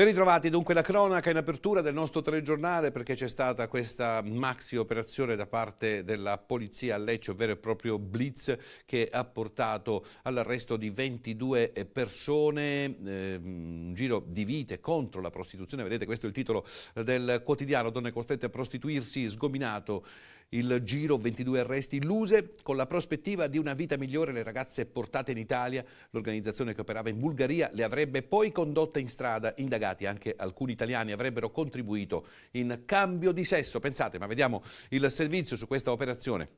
Ben ritrovati, dunque la cronaca in apertura del nostro telegiornale perché c'è stata questa maxi operazione da parte della polizia a Lecce, ovvero e proprio blitz che ha portato all'arresto di 22 eh, persone, eh, un giro di vite contro la prostituzione, vedete questo è il titolo eh, del quotidiano, donne costrette a prostituirsi, sgominato il giro 22 arresti illuse con la prospettiva di una vita migliore le ragazze portate in Italia l'organizzazione che operava in Bulgaria le avrebbe poi condotte in strada indagati anche alcuni italiani avrebbero contribuito in cambio di sesso pensate ma vediamo il servizio su questa operazione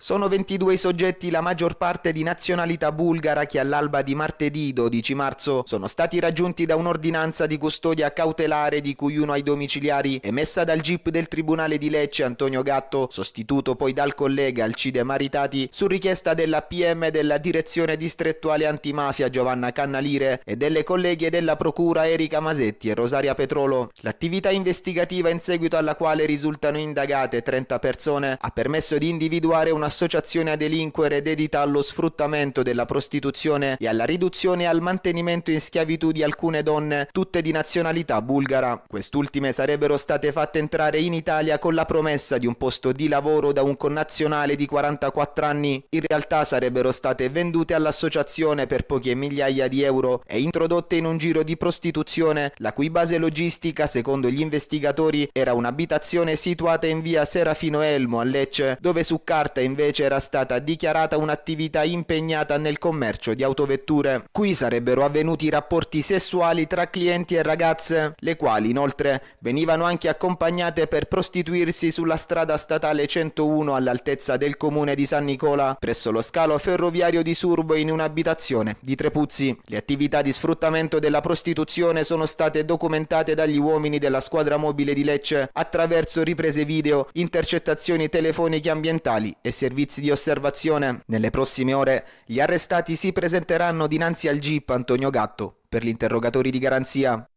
sono 22 i soggetti, la maggior parte di nazionalità bulgara, che all'alba di martedì 12 marzo sono stati raggiunti da un'ordinanza di custodia cautelare di cui uno ai domiciliari emessa dal GIP del Tribunale di Lecce Antonio Gatto, sostituto poi dal collega Alcide Maritati, su richiesta della PM della Direzione Distrettuale Antimafia Giovanna Cannalire e delle colleghe della Procura Erika Masetti e Rosaria Petrolo. L'attività investigativa in seguito alla quale risultano indagate 30 persone ha permesso di individuare una un'associazione a delinquere dedita allo sfruttamento della prostituzione e alla riduzione e al mantenimento in schiavitù di alcune donne, tutte di nazionalità bulgara. Quest'ultime sarebbero state fatte entrare in Italia con la promessa di un posto di lavoro da un connazionale di 44 anni. In realtà sarebbero state vendute all'associazione per poche migliaia di euro e introdotte in un giro di prostituzione, la cui base logistica, secondo gli investigatori, era un'abitazione situata in via Serafino Elmo a Lecce, dove su carta invece invece era stata dichiarata un'attività impegnata nel commercio di autovetture. Qui sarebbero avvenuti rapporti sessuali tra clienti e ragazze, le quali inoltre venivano anche accompagnate per prostituirsi sulla strada statale 101 all'altezza del comune di San Nicola, presso lo scalo ferroviario di Surbo in un'abitazione di Trepuzzi. Le attività di sfruttamento della prostituzione sono state documentate dagli uomini della squadra mobile di Lecce attraverso riprese video, intercettazioni telefoniche ambientali e servizi servizi di osservazione. Nelle prossime ore gli arrestati si presenteranno dinanzi al GIP Antonio Gatto per gli interrogatori di garanzia.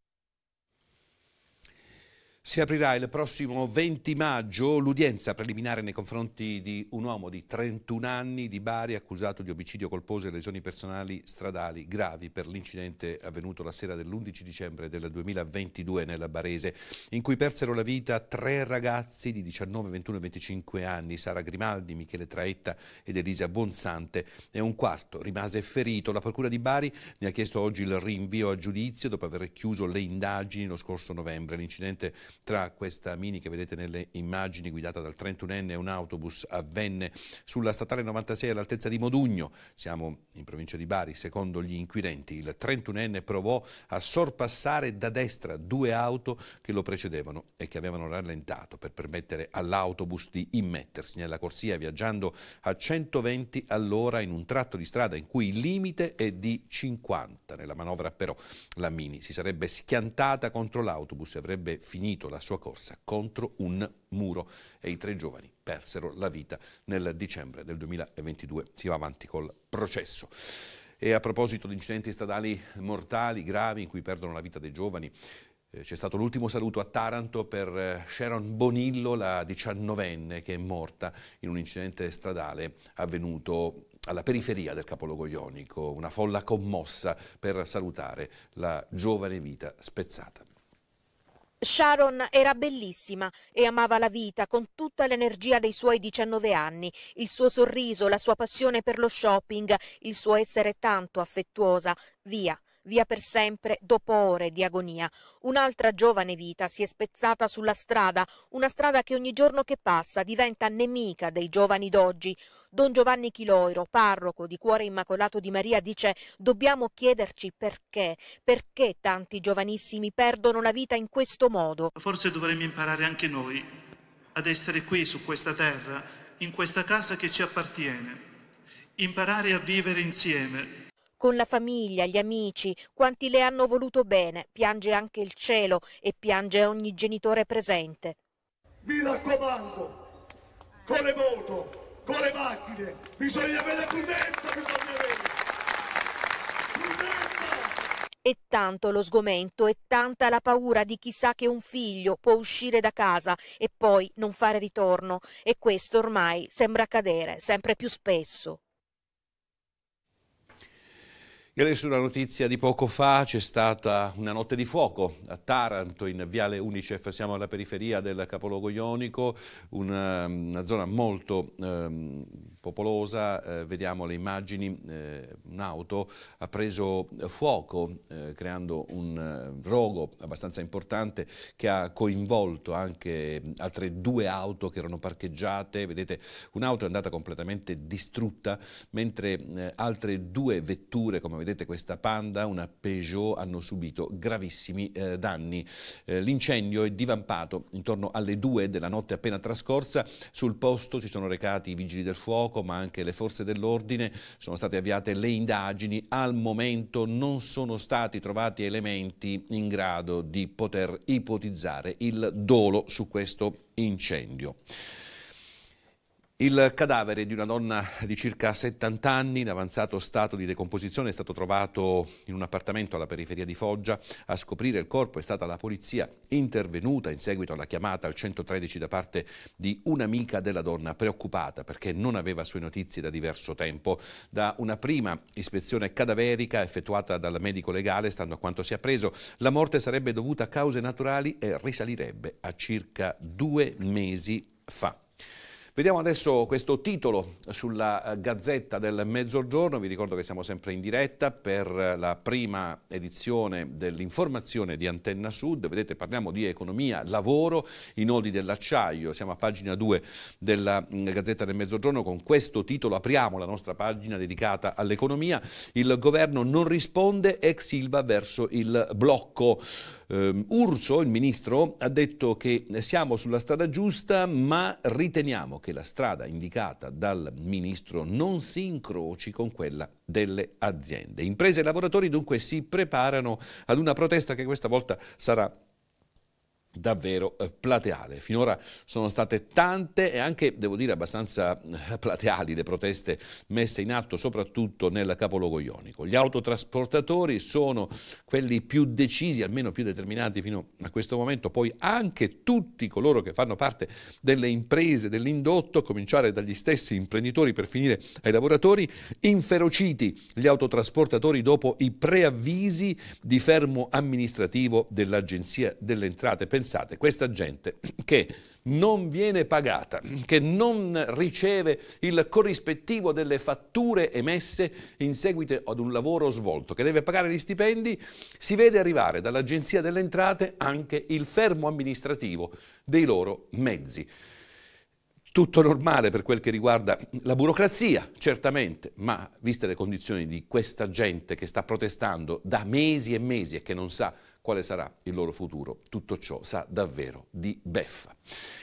Si aprirà il prossimo 20 maggio l'udienza preliminare nei confronti di un uomo di 31 anni di Bari accusato di omicidio colposo e lesioni personali stradali gravi per l'incidente avvenuto la sera dell'11 dicembre del 2022 nella Barese, in cui persero la vita tre ragazzi di 19, 21 e 25 anni, Sara Grimaldi, Michele Traetta ed Elisa Bonsante e un quarto rimase ferito. La procura di Bari ne ha chiesto oggi il rinvio a giudizio dopo aver chiuso le indagini lo scorso novembre. L'incidente tra questa mini che vedete nelle immagini guidata dal 31enne e un autobus avvenne sulla statale 96 all'altezza di Modugno. Siamo in provincia di Bari, secondo gli inquirenti. Il 31enne provò a sorpassare da destra due auto che lo precedevano e che avevano rallentato per permettere all'autobus di immettersi nella corsia viaggiando a 120 all'ora in un tratto di strada in cui il limite è di 50. Nella manovra però la Mini si sarebbe schiantata contro l'autobus e avrebbe finito impedito la sua corsa contro un muro e i tre giovani persero la vita nel dicembre del 2022. Si va avanti col processo. E a proposito di incidenti stradali mortali, gravi, in cui perdono la vita dei giovani, eh, c'è stato l'ultimo saluto a Taranto per eh, Sharon Bonillo, la diciannovenne che è morta in un incidente stradale avvenuto alla periferia del capoluogo ionico. Una folla commossa per salutare la giovane vita spezzata. Sharon era bellissima e amava la vita con tutta l'energia dei suoi 19 anni, il suo sorriso, la sua passione per lo shopping, il suo essere tanto affettuosa. Via via per sempre dopo ore di agonia. Un'altra giovane vita si è spezzata sulla strada, una strada che ogni giorno che passa diventa nemica dei giovani d'oggi. Don Giovanni Chiloiro, parroco di Cuore Immacolato di Maria, dice dobbiamo chiederci perché, perché tanti giovanissimi perdono la vita in questo modo. Forse dovremmo imparare anche noi ad essere qui su questa terra, in questa casa che ci appartiene, imparare a vivere insieme, con la famiglia, gli amici, quanti le hanno voluto bene, piange anche il cielo e piange ogni genitore presente. Mi raccomando, con le moto, con le macchine, bisogna avere prudenza, bisogna avere prudenza. È tanto lo sgomento, e tanta la paura di chissà che un figlio può uscire da casa e poi non fare ritorno, e questo ormai sembra accadere sempre più spesso. E sulla notizia di poco fa, c'è stata una notte di fuoco a Taranto, in Viale Unicef, siamo alla periferia del capoluogo ionico, una, una zona molto... Ehm, popolosa, eh, vediamo le immagini, eh, un'auto ha preso fuoco eh, creando un eh, rogo abbastanza importante che ha coinvolto anche altre due auto che erano parcheggiate, vedete un'auto è andata completamente distrutta mentre eh, altre due vetture come vedete questa Panda, una Peugeot hanno subito gravissimi eh, danni. L'incendio è divampato intorno alle due della notte appena trascorsa, sul posto ci sono recati i vigili del fuoco, fuoco ma anche le forze dell'ordine, sono state avviate le indagini, al momento non sono stati trovati elementi in grado di poter ipotizzare il dolo su questo incendio. Il cadavere di una donna di circa 70 anni in avanzato stato di decomposizione è stato trovato in un appartamento alla periferia di Foggia. A scoprire il corpo è stata la polizia intervenuta in seguito alla chiamata al 113 da parte di un'amica della donna preoccupata perché non aveva sue notizie da diverso tempo. Da una prima ispezione cadaverica effettuata dal medico legale, stando a quanto si è appreso, la morte sarebbe dovuta a cause naturali e risalirebbe a circa due mesi fa. Vediamo adesso questo titolo sulla eh, Gazzetta del Mezzogiorno, vi ricordo che siamo sempre in diretta per eh, la prima edizione dell'informazione di Antenna Sud, vedete parliamo di economia, lavoro, i nodi dell'acciaio, siamo a pagina 2 della mm, Gazzetta del Mezzogiorno, con questo titolo apriamo la nostra pagina dedicata all'economia, il governo non risponde ex Silva verso il blocco. Eh, Urso, il ministro, ha detto che siamo sulla strada giusta, ma riteniamo che la strada indicata dal ministro non si incroci con quella delle aziende. Imprese e lavoratori dunque si preparano ad una protesta che questa volta sarà davvero eh, plateale. Finora sono state tante e anche, devo dire, abbastanza eh, plateali le proteste messe in atto, soprattutto nel capoluogo ionico. Gli autotrasportatori sono quelli più decisi, almeno più determinati fino a questo momento, poi anche tutti coloro che fanno parte delle imprese dell'indotto, a cominciare dagli stessi imprenditori per finire ai lavoratori, inferociti gli autotrasportatori dopo i preavvisi di fermo amministrativo dell'Agenzia delle Entrate pensate, questa gente che non viene pagata, che non riceve il corrispettivo delle fatture emesse in seguito ad un lavoro svolto, che deve pagare gli stipendi, si vede arrivare dall'Agenzia delle Entrate anche il fermo amministrativo dei loro mezzi. Tutto normale per quel che riguarda la burocrazia, certamente, ma viste le condizioni di questa gente che sta protestando da mesi e mesi e che non sa quale sarà il loro futuro. Tutto ciò sa davvero di beffa.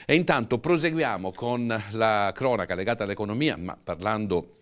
E intanto proseguiamo con la cronaca legata all'economia, ma parlando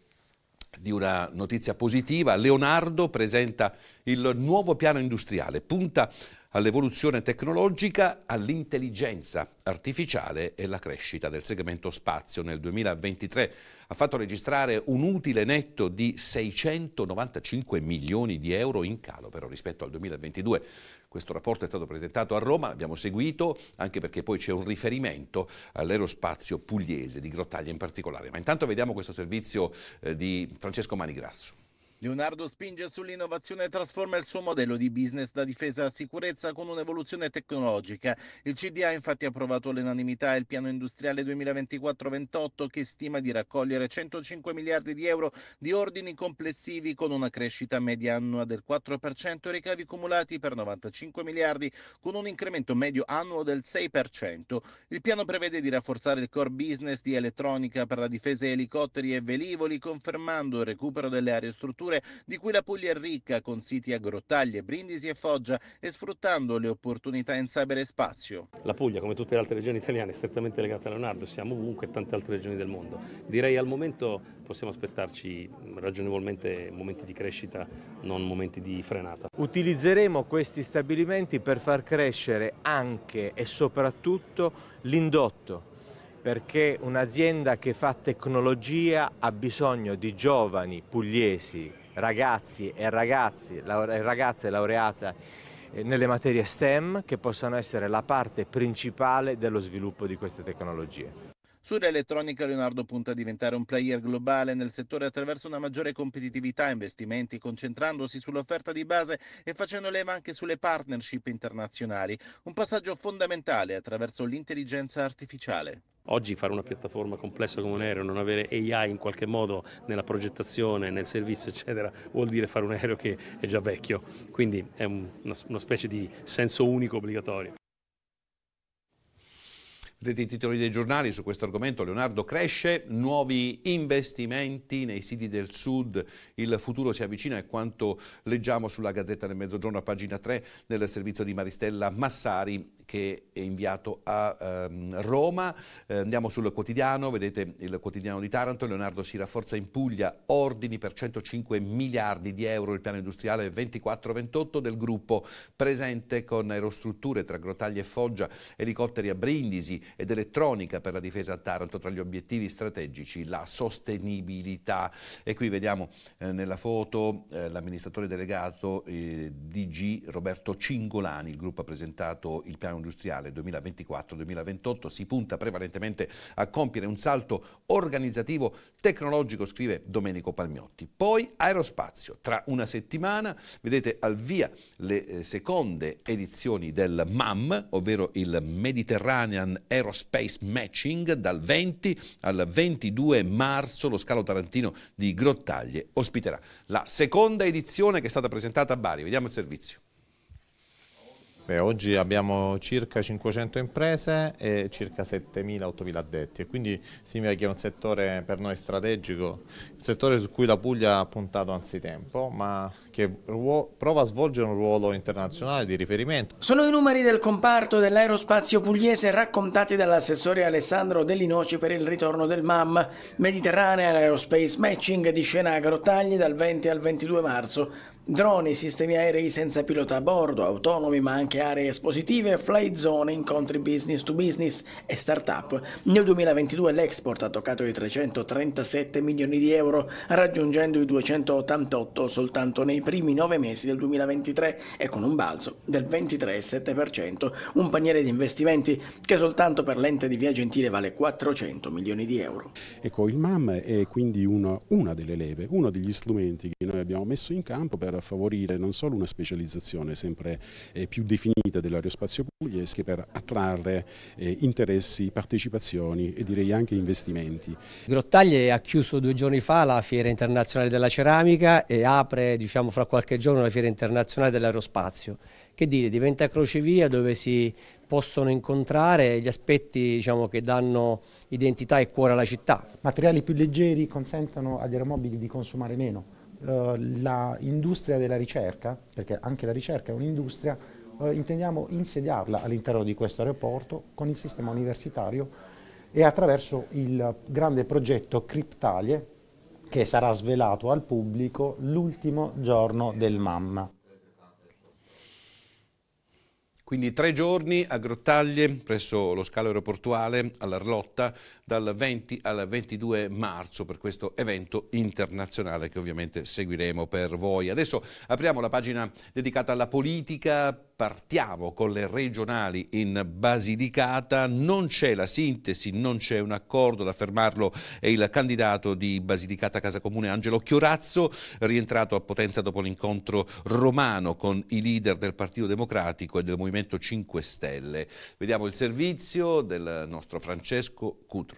di una notizia positiva, Leonardo presenta il nuovo piano industriale, punta all'evoluzione tecnologica, all'intelligenza artificiale e alla crescita del segmento spazio. Nel 2023 ha fatto registrare un utile netto di 695 milioni di euro in calo però rispetto al 2022. Questo rapporto è stato presentato a Roma, l'abbiamo seguito, anche perché poi c'è un riferimento all'aerospazio pugliese, di Grottaglia in particolare. Ma intanto vediamo questo servizio eh, di Francesco Manigrasso. Leonardo spinge sull'innovazione e trasforma il suo modello di business da difesa a sicurezza con un'evoluzione tecnologica. Il CDA infatti ha approvato all'unanimità il piano industriale 2024-28 che stima di raccogliere 105 miliardi di euro di ordini complessivi con una crescita media annua del 4% e ricavi cumulati per 95 miliardi con un incremento medio annuo del 6%. Il piano prevede di rafforzare il core business di elettronica per la difesa di elicotteri e velivoli confermando il recupero delle aree aerostrutture infrastrutture di cui la Puglia è ricca, con siti a Grottaglie, Brindisi e Foggia e sfruttando le opportunità in cyberespazio. La Puglia, come tutte le altre regioni italiane, è strettamente legata a Leonardo, siamo ovunque e tante altre regioni del mondo. Direi al momento possiamo aspettarci ragionevolmente momenti di crescita, non momenti di frenata. Utilizzeremo questi stabilimenti per far crescere anche e soprattutto l'indotto perché un'azienda che fa tecnologia ha bisogno di giovani pugliesi, ragazzi e ragazzi, ragazze laureate eh, nelle materie STEM che possano essere la parte principale dello sviluppo di queste tecnologie. Sull'elettronica Leonardo punta a diventare un player globale nel settore attraverso una maggiore competitività, investimenti, concentrandosi sull'offerta di base e facendo leva anche sulle partnership internazionali, un passaggio fondamentale attraverso l'intelligenza artificiale. Oggi fare una piattaforma complessa come un aereo, non avere AI in qualche modo nella progettazione, nel servizio, eccetera, vuol dire fare un aereo che è già vecchio. Quindi è un, una, una specie di senso unico obbligatorio. Vedete i titoli dei giornali su questo argomento. Leonardo cresce, nuovi investimenti nei siti del sud, il futuro si avvicina è quanto leggiamo sulla Gazzetta del Mezzogiorno a pagina 3 del servizio di Maristella Massari che è inviato a ehm, Roma. Eh, andiamo sul quotidiano, vedete il quotidiano di Taranto, Leonardo si rafforza in Puglia, ordini per 105 miliardi di euro, il piano industriale 24-28 del gruppo presente con aerostrutture tra Grottaglia e Foggia, elicotteri a Brindisi, ed elettronica per la difesa a Taranto, tra gli obiettivi strategici la sostenibilità. E qui vediamo eh, nella foto eh, l'amministratore delegato eh, DG Roberto Cingolani, il gruppo ha presentato il piano industriale 2024-2028, si punta prevalentemente a compiere un salto organizzativo tecnologico, scrive Domenico Palmiotti. Poi aerospazio, tra una settimana vedete al via le eh, seconde edizioni del MAM, ovvero il Mediterranean Air Aerospace Matching dal 20 al 22 marzo lo scalo tarantino di Grottaglie ospiterà la seconda edizione che è stata presentata a Bari. Vediamo il servizio. Beh, oggi abbiamo circa 500 imprese e circa 7.000-8.000 addetti e quindi significa che è un settore per noi strategico, un settore su cui la Puglia ha puntato anzitempo ma che prova a svolgere un ruolo internazionale di riferimento. Sono i numeri del comparto dell'aerospazio pugliese raccontati dall'assessore Alessandro Delinoci per il ritorno del MAM Mediterranean Aerospace Matching di Scena Grottagli dal 20 al 22 marzo Droni, sistemi aerei senza pilota a bordo, autonomi ma anche aree espositive, fly zone, incontri business to business e start-up. Nel 2022 l'export ha toccato i 337 milioni di euro, raggiungendo i 288 soltanto nei primi nove mesi del 2023 e con un balzo del 23,7%, un paniere di investimenti che soltanto per l'ente di Via Gentile vale 400 milioni di euro. Ecco, il MAM è quindi una, una delle leve, uno degli strumenti che noi abbiamo messo in campo per a favorire non solo una specializzazione sempre eh, più definita dell'aerospazio pugliese che per attrarre eh, interessi, partecipazioni e direi anche investimenti. Grottaglie ha chiuso due giorni fa la Fiera Internazionale della Ceramica e apre diciamo, fra qualche giorno la Fiera Internazionale dell'Aerospazio. Che dire, diventa crocevia dove si possono incontrare gli aspetti diciamo, che danno identità e cuore alla città. Materiali più leggeri consentono agli aeromobili di consumare meno eh, l'industria della ricerca, perché anche la ricerca è un'industria, eh, intendiamo insediarla all'interno di questo aeroporto con il sistema universitario e attraverso il grande progetto Criptalie che sarà svelato al pubblico l'ultimo giorno del MAM. Quindi tre giorni a Grottaglie, presso lo scalo aeroportuale, all'Arlotta, dal 20 al 22 marzo per questo evento internazionale che ovviamente seguiremo per voi. Adesso apriamo la pagina dedicata alla politica, partiamo con le regionali in Basilicata, non c'è la sintesi, non c'è un accordo, ad affermarlo è il candidato di Basilicata Casa Comune Angelo Chiorazzo, rientrato a Potenza dopo l'incontro romano con i leader del Partito Democratico e del Movimento 5 Stelle. Vediamo il servizio del nostro Francesco Cutro.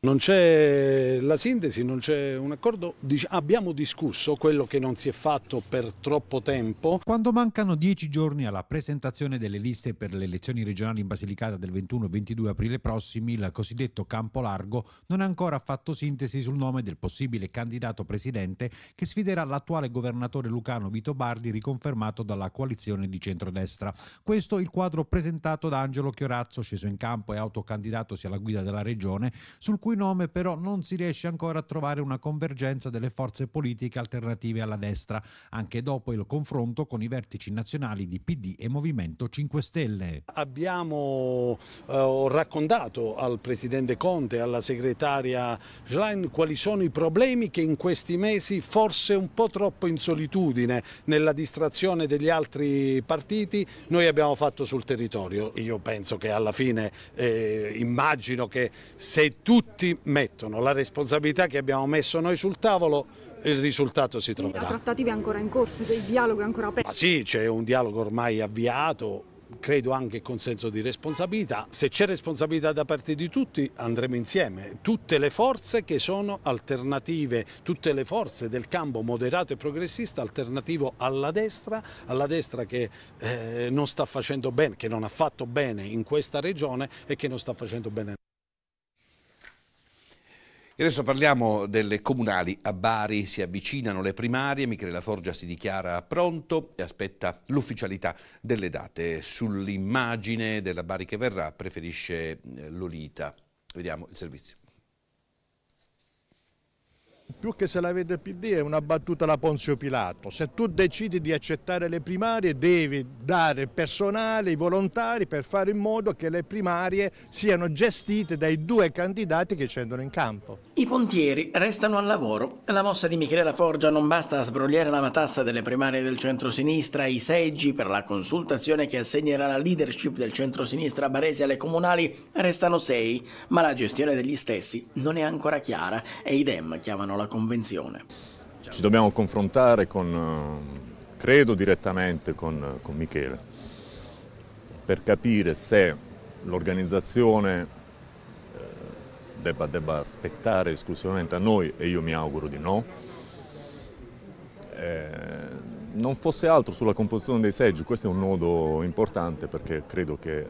Non c'è la sintesi, non c'è un accordo. abbiamo discusso quello che non si è fatto per troppo tempo. Quando mancano dieci giorni alla presentazione delle liste per le elezioni regionali in Basilicata del 21 e 22 aprile prossimi, il cosiddetto campo largo non ha ancora fatto sintesi sul nome del possibile candidato presidente che sfiderà l'attuale governatore lucano Vito Bardi, riconfermato dalla coalizione di centrodestra. Questo il quadro presentato da Angelo Chiorazzo, sceso in campo e autocandidatosi alla guida della regione, sul cui nome però non si riesce ancora a trovare una convergenza delle forze politiche alternative alla destra, anche dopo il confronto con i vertici nazionali di PD e Movimento 5 Stelle. Abbiamo eh, raccontato al Presidente Conte e alla segretaria Schlein quali sono i problemi che in questi mesi forse un po' troppo in solitudine nella distrazione degli altri partiti noi abbiamo fatto sul territorio. Io penso che alla fine eh, immagino che se tutti tutti mettono la responsabilità che abbiamo messo noi sul tavolo il risultato si troverà. La trattativa è ancora in corso, cioè il dialogo è ancora aperto? Ma sì, c'è un dialogo ormai avviato, credo anche con senso di responsabilità. Se c'è responsabilità da parte di tutti andremo insieme, tutte le forze che sono alternative, tutte le forze del campo moderato e progressista alternativo alla destra, alla destra che eh, non sta facendo bene, che non ha fatto bene in questa regione e che non sta facendo bene. E adesso parliamo delle comunali. A Bari si avvicinano le primarie, Michela Forgia si dichiara pronto e aspetta l'ufficialità delle date. Sull'immagine della Bari che verrà preferisce eh, Lolita. Vediamo il servizio più che se la vede il PD è una battuta la Ponzio Pilato. Se tu decidi di accettare le primarie devi dare personale, i volontari per fare in modo che le primarie siano gestite dai due candidati che scendono in campo. I pontieri restano al lavoro. La mossa di Michela Forgia non basta a sbrogliare la matassa delle primarie del centro-sinistra, i seggi per la consultazione che assegnerà la leadership del centro centrosinistra barese alle comunali restano sei, ma la gestione degli stessi non è ancora chiara e i Dem chiamano la Convenzione. Ci dobbiamo confrontare con, eh, credo direttamente con, eh, con Michele, per capire se l'organizzazione eh, debba, debba aspettare esclusivamente a noi, e io mi auguro di no, eh, non fosse altro sulla composizione dei seggi, questo è un nodo importante perché credo che eh,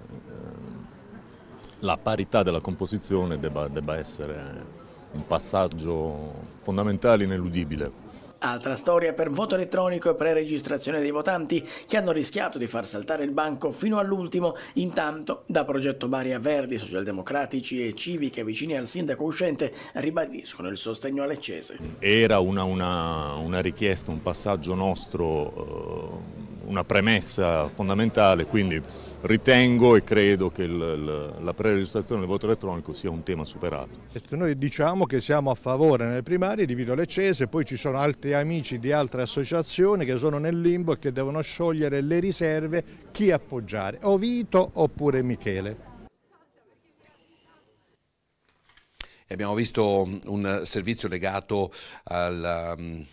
la parità della composizione debba, debba essere un passaggio fondamentale ineludibile. Altra storia per voto elettronico e pre-registrazione dei votanti che hanno rischiato di far saltare il banco fino all'ultimo. Intanto, da Progetto Bari a Verdi, Socialdemocratici e Civiche vicini al sindaco uscente ribadiscono il sostegno alle Cese. Era una, una, una richiesta, un passaggio nostro, eh, una premessa fondamentale, quindi ritengo e credo che la preregistrazione del voto elettronico sia un tema superato. Certo, noi diciamo che siamo a favore nelle primarie di Vito Leccese, poi ci sono altri amici di altre associazioni che sono nel limbo e che devono sciogliere le riserve chi appoggiare, o Vito oppure Michele. abbiamo visto un servizio legato al um,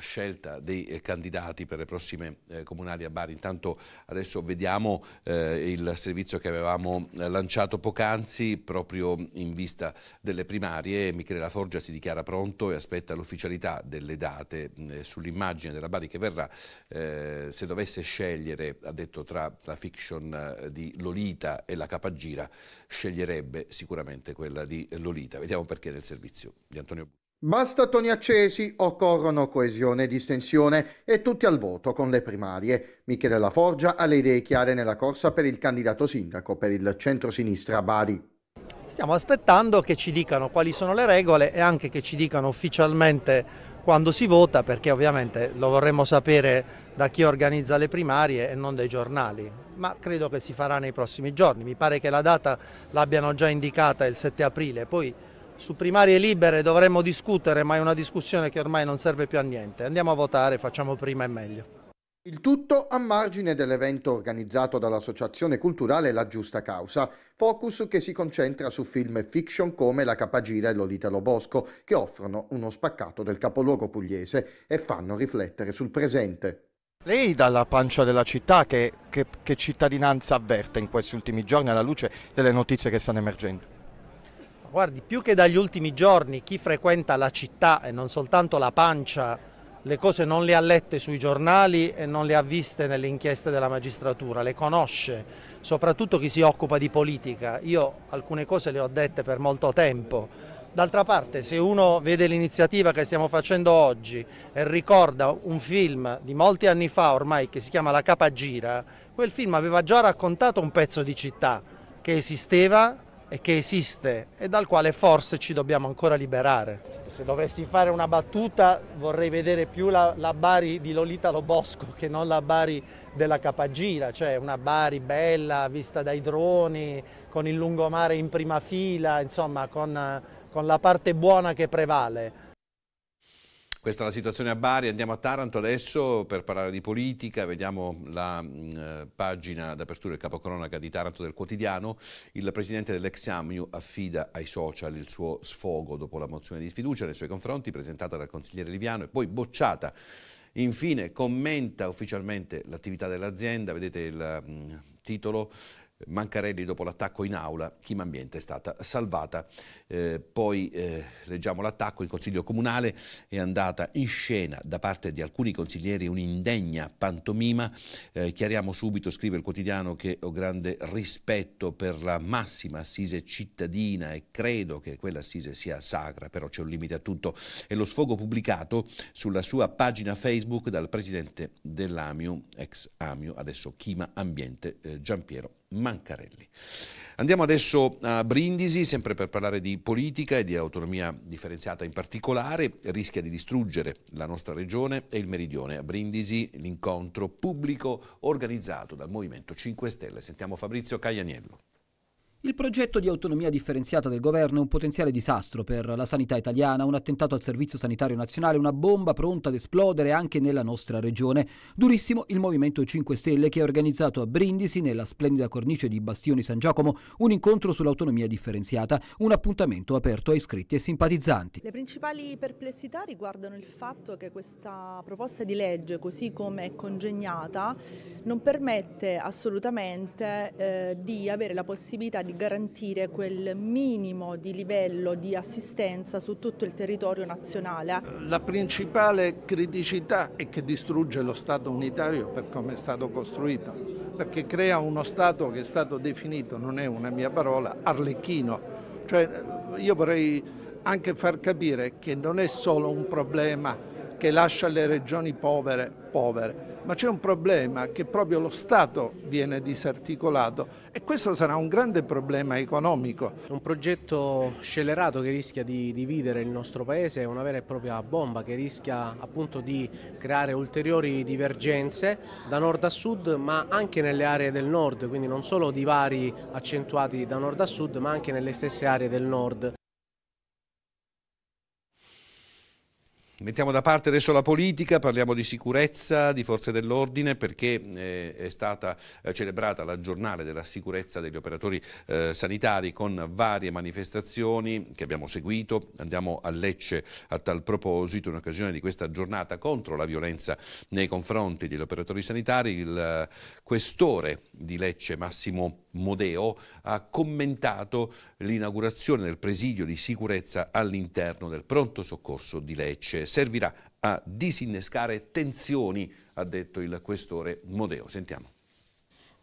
scelta dei eh, candidati per le prossime eh, comunali a Bari. Intanto adesso vediamo eh, il servizio che avevamo lanciato poc'anzi proprio in vista delle primarie. Michele Laforgia si dichiara pronto e aspetta l'ufficialità delle date sull'immagine della Bari che verrà. se dovesse scegliere, ha detto tra la fiction di Lolita e la Capagira, sceglierebbe sicuramente quella di Lolita. Vediamo perché nel servizio di Antonio Basta toni accesi, occorrono coesione e distensione e tutti al voto con le primarie. Michele La Forgia ha le idee chiare nella corsa per il candidato sindaco per il centro-sinistra Bari. Stiamo aspettando che ci dicano quali sono le regole e anche che ci dicano ufficialmente quando si vota perché ovviamente lo vorremmo sapere da chi organizza le primarie e non dai giornali, ma credo che si farà nei prossimi giorni. Mi pare che la data l'abbiano già indicata il 7 aprile, poi su primarie libere dovremmo discutere, ma è una discussione che ormai non serve più a niente. Andiamo a votare, facciamo prima e meglio. Il tutto a margine dell'evento organizzato dall'Associazione Culturale La Giusta Causa, focus che si concentra su film e fiction come La Capagira e Lolita Bosco, che offrono uno spaccato del capoluogo pugliese e fanno riflettere sul presente. Lei dalla pancia della città che, che, che cittadinanza avverte in questi ultimi giorni alla luce delle notizie che stanno emergendo? Guardi, più che dagli ultimi giorni chi frequenta la città e non soltanto la pancia, le cose non le ha lette sui giornali e non le ha viste nelle inchieste della magistratura, le conosce, soprattutto chi si occupa di politica. Io alcune cose le ho dette per molto tempo. D'altra parte, se uno vede l'iniziativa che stiamo facendo oggi e ricorda un film di molti anni fa ormai che si chiama La Capagira, quel film aveva già raccontato un pezzo di città che esisteva, e che esiste e dal quale forse ci dobbiamo ancora liberare. Se dovessi fare una battuta vorrei vedere più la, la Bari di Lolita Lobosco che non la Bari della Capagira, cioè una Bari bella, vista dai droni, con il lungomare in prima fila, insomma con, con la parte buona che prevale questa è la situazione a Bari, andiamo a Taranto adesso per parlare di politica, vediamo la mh, mm, eh, pagina d'apertura del capocronaca di Taranto del quotidiano, il presidente dell'Examiu affida ai social il suo sfogo dopo la mozione di sfiducia nei suoi confronti presentata dal consigliere Liviano e poi bocciata. Infine commenta ufficialmente l'attività dell'azienda, vedete il mh, mm, titolo Mancarelli dopo l'attacco in aula, Chima Ambiente è stata salvata. Eh, poi eh, leggiamo l'attacco, il Consiglio Comunale è andata in scena da parte di alcuni consiglieri un'indegna pantomima. Eh, chiariamo subito, scrive il quotidiano, che ho grande rispetto per la massima assise cittadina e credo che quella assise sia sacra, però c'è un limite a tutto. E lo sfogo pubblicato sulla sua pagina Facebook dal presidente dell'AMIU, ex AMIU, adesso Chima Ambiente, eh, Giampiero Mancarelli. Andiamo adesso a Brindisi, sempre per parlare di politica e di autonomia differenziata in particolare, rischia di distruggere la nostra regione e il meridione. A Brindisi l'incontro pubblico organizzato dal Movimento 5 Stelle. Sentiamo Fabrizio Caglianiello. Il progetto di autonomia differenziata del governo è un potenziale disastro per la sanità italiana, un attentato al Servizio Sanitario Nazionale, una bomba pronta ad esplodere anche nella nostra regione. Durissimo il Movimento 5 Stelle che ha organizzato a Brindisi, nella splendida cornice di Bastioni San Giacomo, un incontro sull'autonomia differenziata, un appuntamento aperto a iscritti e simpatizzanti. Le principali perplessità riguardano il fatto che questa proposta di legge, così come è congegnata, non permette assolutamente eh, di avere la possibilità di di garantire quel minimo di livello di assistenza su tutto il territorio nazionale. La principale criticità è che distrugge lo Stato unitario per come è stato costruito, perché crea uno Stato che è stato definito, non è una mia parola, arlecchino. Cioè, io vorrei anche far capire che non è solo un problema che lascia le regioni povere povere, ma c'è un problema che proprio lo Stato viene disarticolato e questo sarà un grande problema economico. Un progetto scellerato che rischia di dividere il nostro Paese, è una vera e propria bomba che rischia appunto di creare ulteriori divergenze da nord a sud ma anche nelle aree del nord, quindi non solo divari accentuati da nord a sud ma anche nelle stesse aree del nord. Mettiamo da parte adesso la politica, parliamo di sicurezza, di forze dell'ordine, perché eh, è stata eh, celebrata la giornata della sicurezza degli operatori eh, sanitari con varie manifestazioni che abbiamo seguito. Andiamo a Lecce a tal proposito, in occasione di questa giornata contro la violenza nei confronti degli operatori sanitari, il questore di Lecce, Massimo Modeo ha commentato l'inaugurazione del presidio di sicurezza all'interno del pronto soccorso di Lecce. Servirà a disinnescare tensioni, ha detto il questore Modeo. Sentiamo.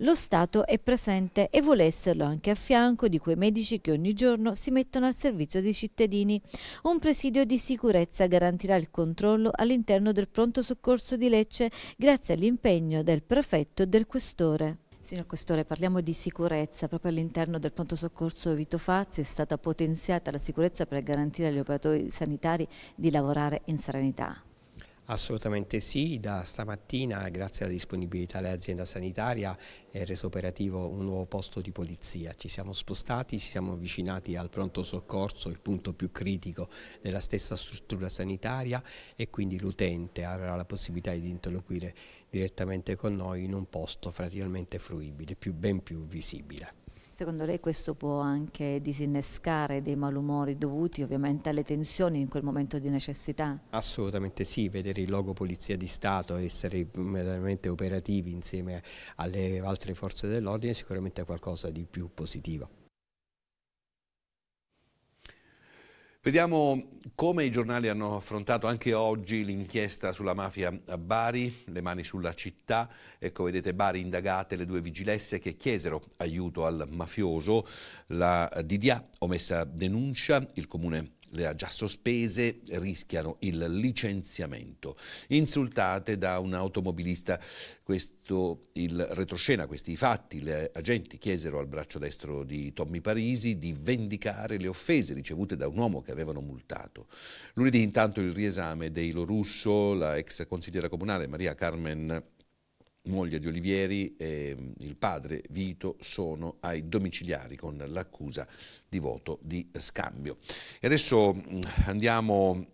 Lo Stato è presente e vuole esserlo anche a fianco di quei medici che ogni giorno si mettono al servizio dei cittadini. Un presidio di sicurezza garantirà il controllo all'interno del pronto soccorso di Lecce grazie all'impegno del prefetto e del questore. Signor Questore, parliamo di sicurezza. Proprio all'interno del pronto soccorso Vito Fazzi è stata potenziata la sicurezza per garantire agli operatori sanitari di lavorare in serenità. Assolutamente sì, da stamattina grazie alla disponibilità dell'azienda sanitaria è reso operativo un nuovo posto di polizia, ci siamo spostati, ci siamo avvicinati al pronto soccorso, il punto più critico della stessa struttura sanitaria e quindi l'utente avrà la possibilità di interloquire direttamente con noi in un posto praticamente fruibile, più, ben più visibile. Secondo lei questo può anche disinnescare dei malumori dovuti ovviamente alle tensioni in quel momento di necessità? Assolutamente sì, vedere il logo Polizia di Stato, essere immediatamente operativi insieme alle altre forze dell'ordine è sicuramente qualcosa di più positivo. Vediamo come i giornali hanno affrontato anche oggi l'inchiesta sulla mafia a Bari, le mani sulla città, ecco vedete Bari indagate le due vigilesse che chiesero aiuto al mafioso, la DDA omessa denuncia, il comune le ha già sospese, rischiano il licenziamento. Insultate da un automobilista, questo il retroscena, questi fatti, le agenti chiesero al braccio destro di Tommy Parisi di vendicare le offese ricevute da un uomo che avevano multato. Lunedì intanto il riesame dei Lorusso, la ex consigliera comunale Maria Carmen moglie di Olivieri e mm, il padre Vito sono ai domiciliari con l'accusa di voto di scambio. E adesso mm, andiamo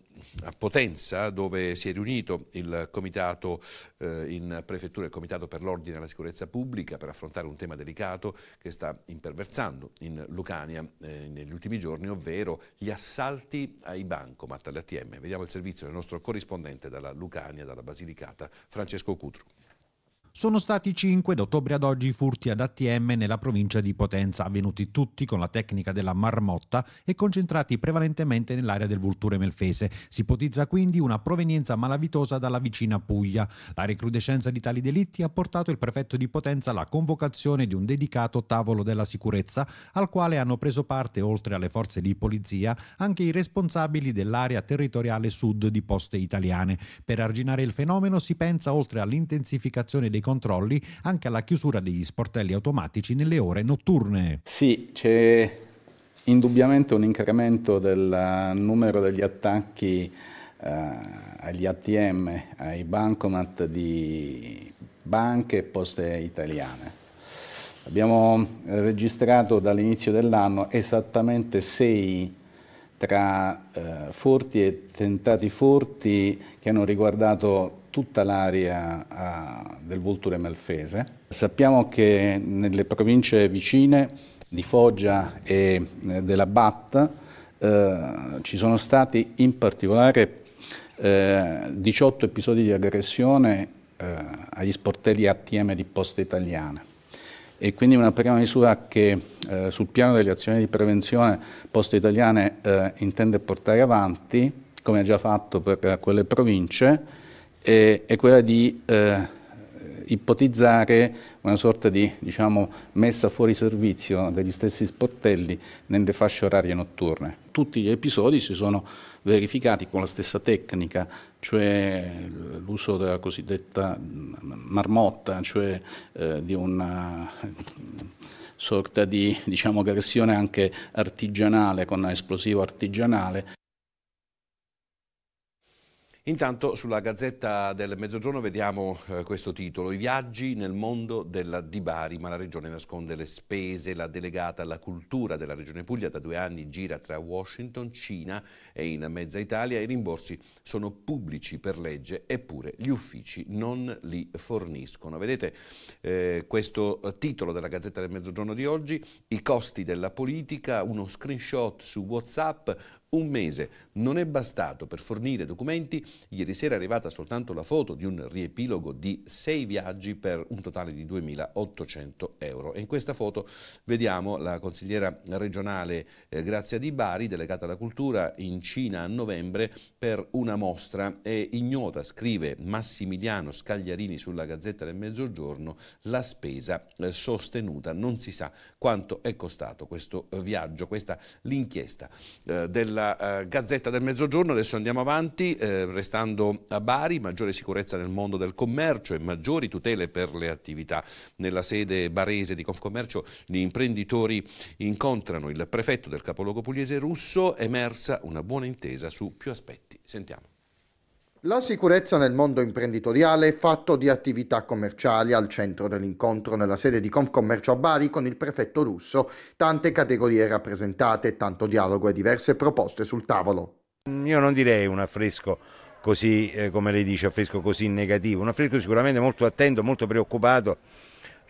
a Potenza dove si è riunito il comitato eh, in prefettura, il comitato per l'ordine e la sicurezza pubblica per affrontare un tema delicato che sta imperversando in Lucania eh, negli ultimi giorni, ovvero gli assalti ai bancomat, alle ATM. Vediamo il servizio del nostro corrispondente dalla Lucania, dalla Basilicata, Francesco Cutru. Sono stati 5 da ottobre ad oggi i furti ad ATM nella provincia di Potenza, avvenuti tutti con la tecnica della marmotta e concentrati prevalentemente nell'area del Vulture Melfese. Si ipotizza quindi una provenienza malavitosa dalla vicina Puglia. La recrudescenza di tali delitti ha portato il prefetto di Potenza alla convocazione di un dedicato tavolo della sicurezza, al quale hanno preso parte, oltre alle forze di polizia, anche i responsabili dell'area territoriale sud di Poste Italiane. Per arginare il fenomeno si pensa, oltre all'intensificazione dei controlli anche alla chiusura degli sportelli automatici nelle ore notturne. Sì, c'è indubbiamente un incremento del numero degli attacchi eh, agli ATM, ai bancomat di banche e poste italiane. Abbiamo registrato dall'inizio dell'anno esattamente sei tra eh, furti e tentati furti che hanno riguardato tutta l'area ah, del Vulture Malfese. Sappiamo che nelle province vicine di Foggia e eh, della BAT eh, ci sono stati in particolare eh, 18 episodi di aggressione eh, agli sportelli ATM di Poste Italiane e quindi una prima misura che eh, sul piano delle azioni di prevenzione Poste Italiane eh, intende portare avanti, come ha già fatto per quelle province, eh, è quella di eh, ipotizzare una sorta di diciamo, messa fuori servizio degli stessi sportelli nelle fasce orarie notturne. Tutti gli episodi si sono verificati con la stessa tecnica, cioè l'uso della cosiddetta marmotta, cioè eh, di una sorta di diciamo, aggressione anche artigianale, con esplosivo artigianale. Intanto sulla Gazzetta del Mezzogiorno vediamo eh, questo titolo, i viaggi nel mondo della Di Bari, ma la regione nasconde le spese, la delegata alla cultura della regione Puglia da due anni gira tra Washington, Cina e in mezza Italia, i rimborsi sono pubblici per legge eppure gli uffici non li forniscono. Vedete eh, questo titolo della Gazzetta del Mezzogiorno di oggi, i costi della politica, uno screenshot su Whatsapp, un mese non è bastato per fornire documenti, ieri sera è arrivata soltanto la foto di un riepilogo di sei viaggi per un totale di 2.800 euro. E in questa foto vediamo la consigliera regionale eh, Grazia Di Bari, delegata alla cultura, in Cina a novembre per una mostra È ignota, scrive Massimiliano Scagliarini sulla Gazzetta del Mezzogiorno, la spesa eh, sostenuta. Non si sa quanto è costato questo viaggio, questa l'inchiesta eh, della della eh, Gazzetta del Mezzogiorno. Adesso andiamo avanti, eh, restando a Bari, maggiore sicurezza nel mondo del commercio e maggiori tutele per le attività. Nella sede barese di Confcommercio gli imprenditori incontrano il prefetto del capoluogo pugliese russo, emersa una buona intesa su più aspetti. Sentiamo. La sicurezza nel mondo imprenditoriale è fatto di attività commerciali al centro dell'incontro nella sede di Confcommercio a Bari con il prefetto russo, tante categorie rappresentate, tanto dialogo e diverse proposte sul tavolo. Mm, io non direi un affresco così, eh, come lei dice, affresco così negativo, un affresco sicuramente molto attento, molto preoccupato,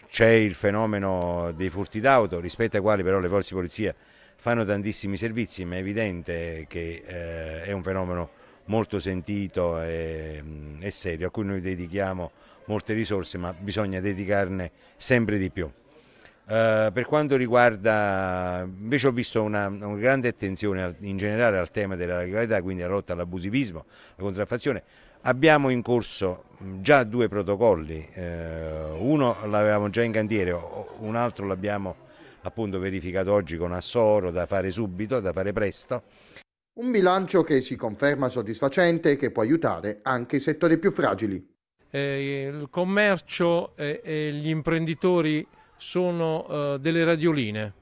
c'è il fenomeno dei furti d'auto rispetto ai quali però le forze di polizia fanno tantissimi servizi, ma è evidente che eh, è un fenomeno molto sentito e, mm, e serio, a cui noi dedichiamo molte risorse, ma bisogna dedicarne sempre di più. Uh, per quanto riguarda, invece ho visto una, una grande attenzione al, in generale al tema della legalità, quindi alla lotta all'abusivismo, alla contraffazione. Abbiamo in corso mm, già due protocolli, uh, uno l'avevamo già in cantiere, un altro l'abbiamo appunto verificato oggi con Assoro, da fare subito, da fare presto un bilancio che si conferma soddisfacente e che può aiutare anche i settori più fragili. Eh, il commercio e, e, gli imprenditori sono eh, delle radioline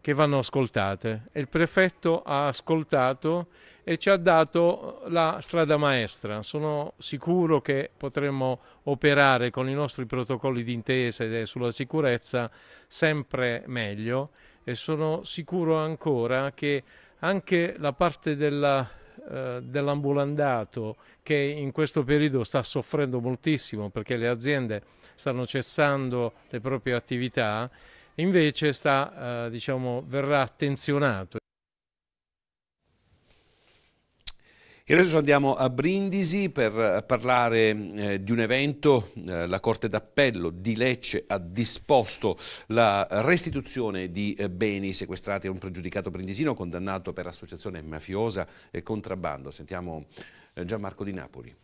che vanno ascoltate il prefetto ha ascoltato e ci ha dato la strada maestra. Sono sicuro che potremo operare con i nostri protocolli d'intesa intese sulla sicurezza sempre meglio e sono sicuro ancora che anche la parte della eh, dell'ambulandato che in questo periodo sta soffrendo moltissimo perché le aziende stanno cessando le proprie attività, invece sta, eh, diciamo, verrà attenzionato E adesso andiamo a Brindisi per eh, parlare eh, di un evento, eh, la Corte d'Appello di Lecce ha disposto la restituzione di eh, beni sequestrati a un pregiudicato brindisino condannato per associazione mafiosa e contrabbando. Sentiamo eh, Gianmarco di Napoli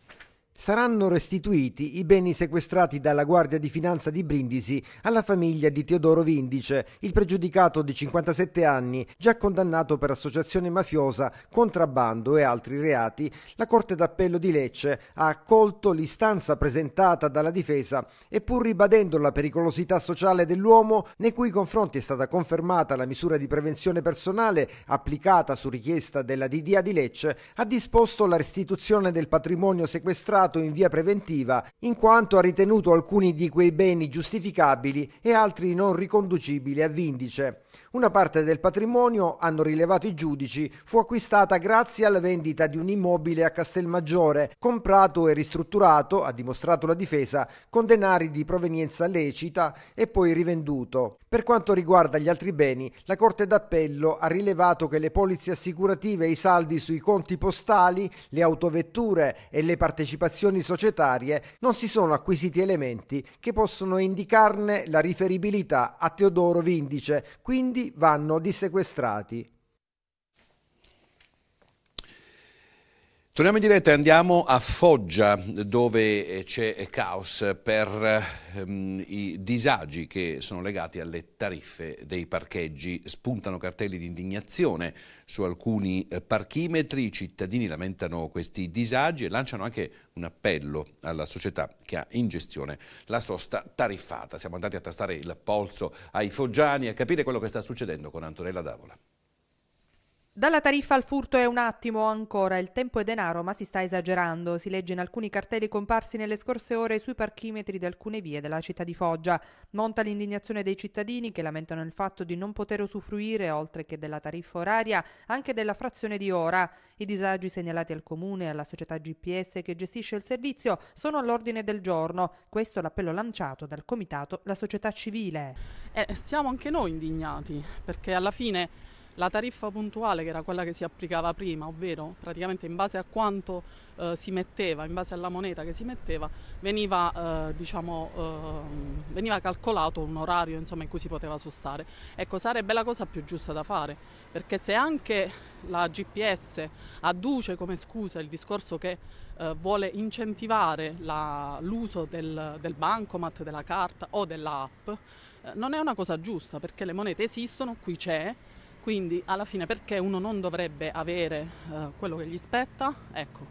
saranno restituiti i beni sequestrati dalla Guardia di Finanza di Brindisi alla famiglia di Teodoro Vindice, il pregiudicato di 57 anni, già condannato per associazione mafiosa, contrabbando e altri reati. La Corte d'Appello di Lecce ha accolto l'istanza presentata dalla difesa e pur ribadendo la pericolosità sociale dell'uomo, nei cui confronti è stata confermata la misura di prevenzione personale applicata su richiesta della DDA di Lecce, ha disposto la restituzione del patrimonio sequestrato arrestato in via preventiva in quanto ha ritenuto alcuni di quei beni giustificabili e altri non riconducibili a vindice. Una parte del patrimonio, hanno rilevato i giudici, fu acquistata grazie alla vendita di un immobile a Castelmaggiore, comprato e ristrutturato, ha dimostrato la difesa, con denari di provenienza lecita e poi rivenduto. Per quanto riguarda gli altri beni, la Corte d'Appello ha rilevato che le polizze assicurative e i saldi sui conti postali, le autovetture e le partecipazioni societarie non si sono acquisiti elementi che possono indicarne la riferibilità a Teodoro Vindice, quindi quindi vanno dissequestrati. Torniamo in diretta e andiamo a Foggia dove eh, c'è caos per ehm, i disagi che sono legati alle tariffe dei parcheggi. Spuntano cartelli di indignazione su alcuni eh, parchimetri, i cittadini lamentano questi disagi e lanciano anche un appello alla società che ha in gestione la sosta tariffata. Siamo andati a tastare il polso ai foggiani a capire quello che sta succedendo con Antonella Davola. Dalla tariffa al furto è un attimo ancora, il tempo è denaro, ma si sta esagerando. Si legge in alcuni cartelli comparsi nelle scorse ore sui parchimetri di alcune vie della città di Foggia. Monta l'indignazione dei cittadini che lamentano il fatto di non poter usufruire, oltre che della tariffa oraria, anche della frazione di ora. I disagi segnalati al comune e alla società GPS che gestisce il servizio sono all'ordine del giorno. Questo l'appello lanciato dal comitato La Società Civile. Eh, siamo anche noi indignati, perché alla fine la tariffa puntuale, che era quella che si applicava prima, ovvero praticamente in base a quanto eh, si metteva, in base alla moneta che si metteva, veniva, eh, diciamo, eh, veniva calcolato un orario insomma, in cui si poteva sostare. Ecco, sarebbe la cosa più giusta da fare, perché se anche la GPS adduce come scusa il discorso che eh, vuole incentivare la, l'uso del, del bancomat, della carta o dell'app, eh, non è una cosa giusta perché le monete esistono, qui c'è, quindi alla fine perché uno non dovrebbe avere eh, quello che gli spetta? Ecco.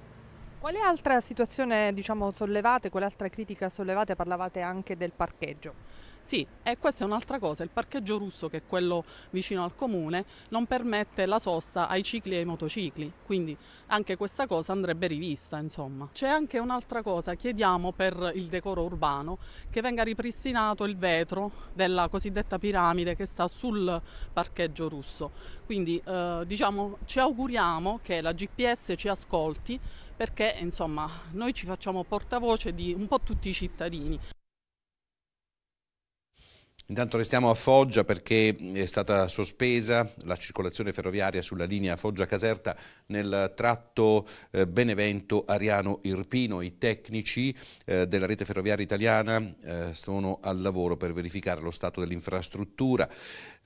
Quale altra situazione diciamo sollevate, quale altra critica sollevate? Parlavate anche del parcheggio. Sì, e questa è un'altra cosa, il parcheggio russo che è quello vicino al comune non permette la sosta ai cicli e ai motocicli, quindi anche questa cosa andrebbe rivista insomma. C'è anche un'altra cosa, chiediamo per il decoro urbano che venga ripristinato il vetro della cosiddetta piramide che sta sul parcheggio russo, quindi eh, diciamo ci auguriamo che la GPS ci ascolti perché insomma noi ci facciamo portavoce di un po' tutti i cittadini. Intanto restiamo a Foggia perché è stata sospesa la circolazione ferroviaria sulla linea Foggia-Caserta nel tratto eh, Benevento-Ariano-Irpino. I tecnici eh, della rete ferroviaria italiana eh, sono al lavoro per verificare lo stato dell'infrastruttura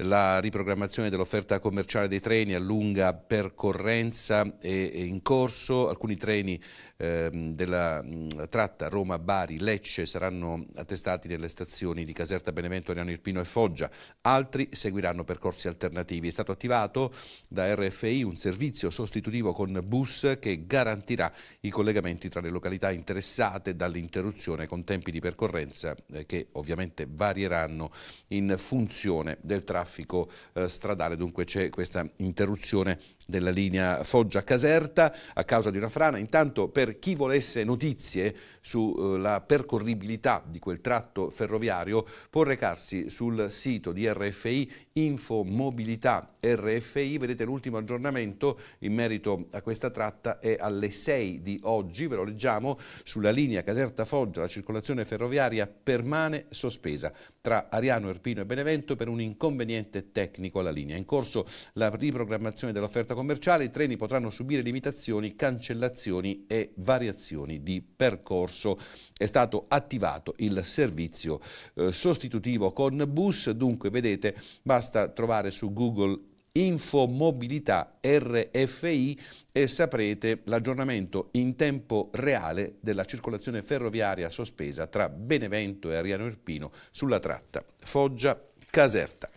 la riprogrammazione dell'offerta commerciale dei treni a lunga percorrenza è, in corso, alcuni treni ehm, della tratta Roma-Bari-Lecce saranno attestati nelle stazioni di Caserta, Benevento, Ariano Irpino e Foggia, altri seguiranno percorsi alternativi. È stato attivato da RFI un servizio sostitutivo con bus che garantirà i collegamenti tra le località interessate dall'interruzione con tempi di percorrenza eh, che ovviamente varieranno in funzione del traffico traffico eh, stradale, dunque c'è questa interruzione della linea Foggia-Caserta a causa di una frana. Intanto per chi volesse notizie sulla eh, percorribilità di quel tratto ferroviario può recarsi sul sito di RFI Infomobilità RFI. Vedete l'ultimo aggiornamento in merito a questa tratta è alle 6 di oggi, ve lo leggiamo, sulla linea Caserta-Foggia la circolazione ferroviaria permane sospesa tra Ariano, Erpino e Benevento per un inconveniente tecnico alla linea. In corso la riprogrammazione dell'offerta commerciale i treni potranno subire limitazioni, cancellazioni e variazioni di percorso. È stato attivato il servizio eh, sostitutivo con bus, dunque vedete basta trovare su Google Info Mobilità RFI e saprete l'aggiornamento in tempo reale della circolazione ferroviaria sospesa tra Benevento e Ariano Irpino sulla tratta Foggia-Caserta.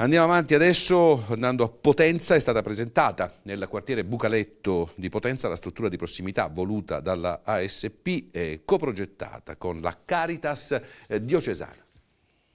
Andiamo avanti adesso andando a Potenza, è stata presentata nel quartiere Bucaletto di Potenza la struttura di prossimità voluta dalla ASP e coprogettata con la Caritas eh, diocesana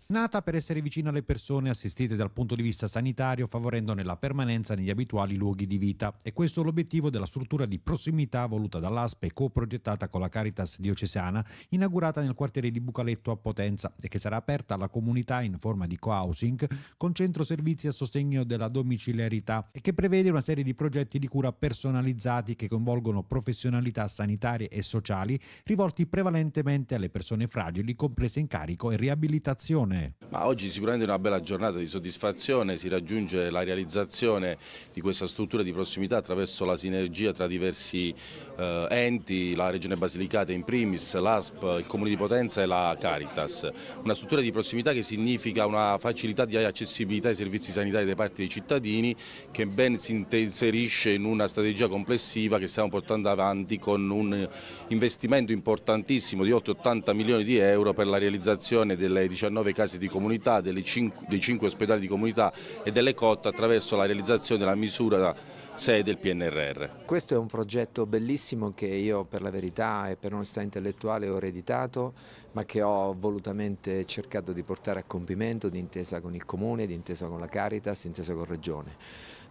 nata per essere vicina alle persone assistite dal punto di vista sanitario, favorendone la permanenza negli abituali luoghi di vita. E questo è l'obiettivo della struttura di prossimità voluta dall'ASPE e coprogettata con la Caritas diocesana, inaugurata nel quartiere di Bucaletto a Potenza e che sarà aperta alla comunità in forma di co-housing con centro servizi a sostegno della domiciliarità e che prevede una serie di progetti di cura personalizzati che coinvolgono professionalità sanitarie e sociali rivolti prevalentemente alle persone fragili, comprese in carico e riabilitazione Leone. Ma oggi sicuramente è una bella giornata di soddisfazione, si raggiunge la realizzazione di questa struttura di prossimità attraverso la sinergia tra diversi eh, enti, la Regione Basilicata in primis, l'ASP, il Comune di Potenza e la Caritas. Una struttura di prossimità che significa una facilità di accessibilità ai servizi sanitari da parte dei cittadini che ben si inserisce in una strategia complessiva che stiamo portando avanti con un investimento importantissimo di oltre 80 milioni di euro per la realizzazione delle 19 case case di comunità, cinque, dei cinque ospedali di comunità e delle COT attraverso la realizzazione della misura 6 del PNRR. Questo è un progetto bellissimo che io per la verità e per onestà intellettuale ho ereditato ma che ho volutamente cercato di portare a compimento d'intesa con il Comune, d'intesa con la Caritas, d'intesa con Regione.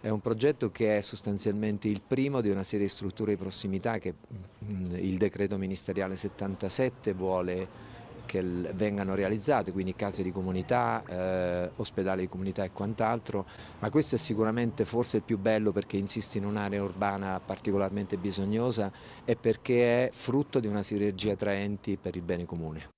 È un progetto che è sostanzialmente il primo di una serie di strutture di prossimità che mm, il decreto ministeriale 77 vuole che vengano realizzate, quindi case di comunità, eh, ospedali di comunità e quant'altro, ma questo è sicuramente forse il più bello perché insiste in un'area urbana particolarmente bisognosa e perché è frutto di una sinergia tra enti per il bene comune.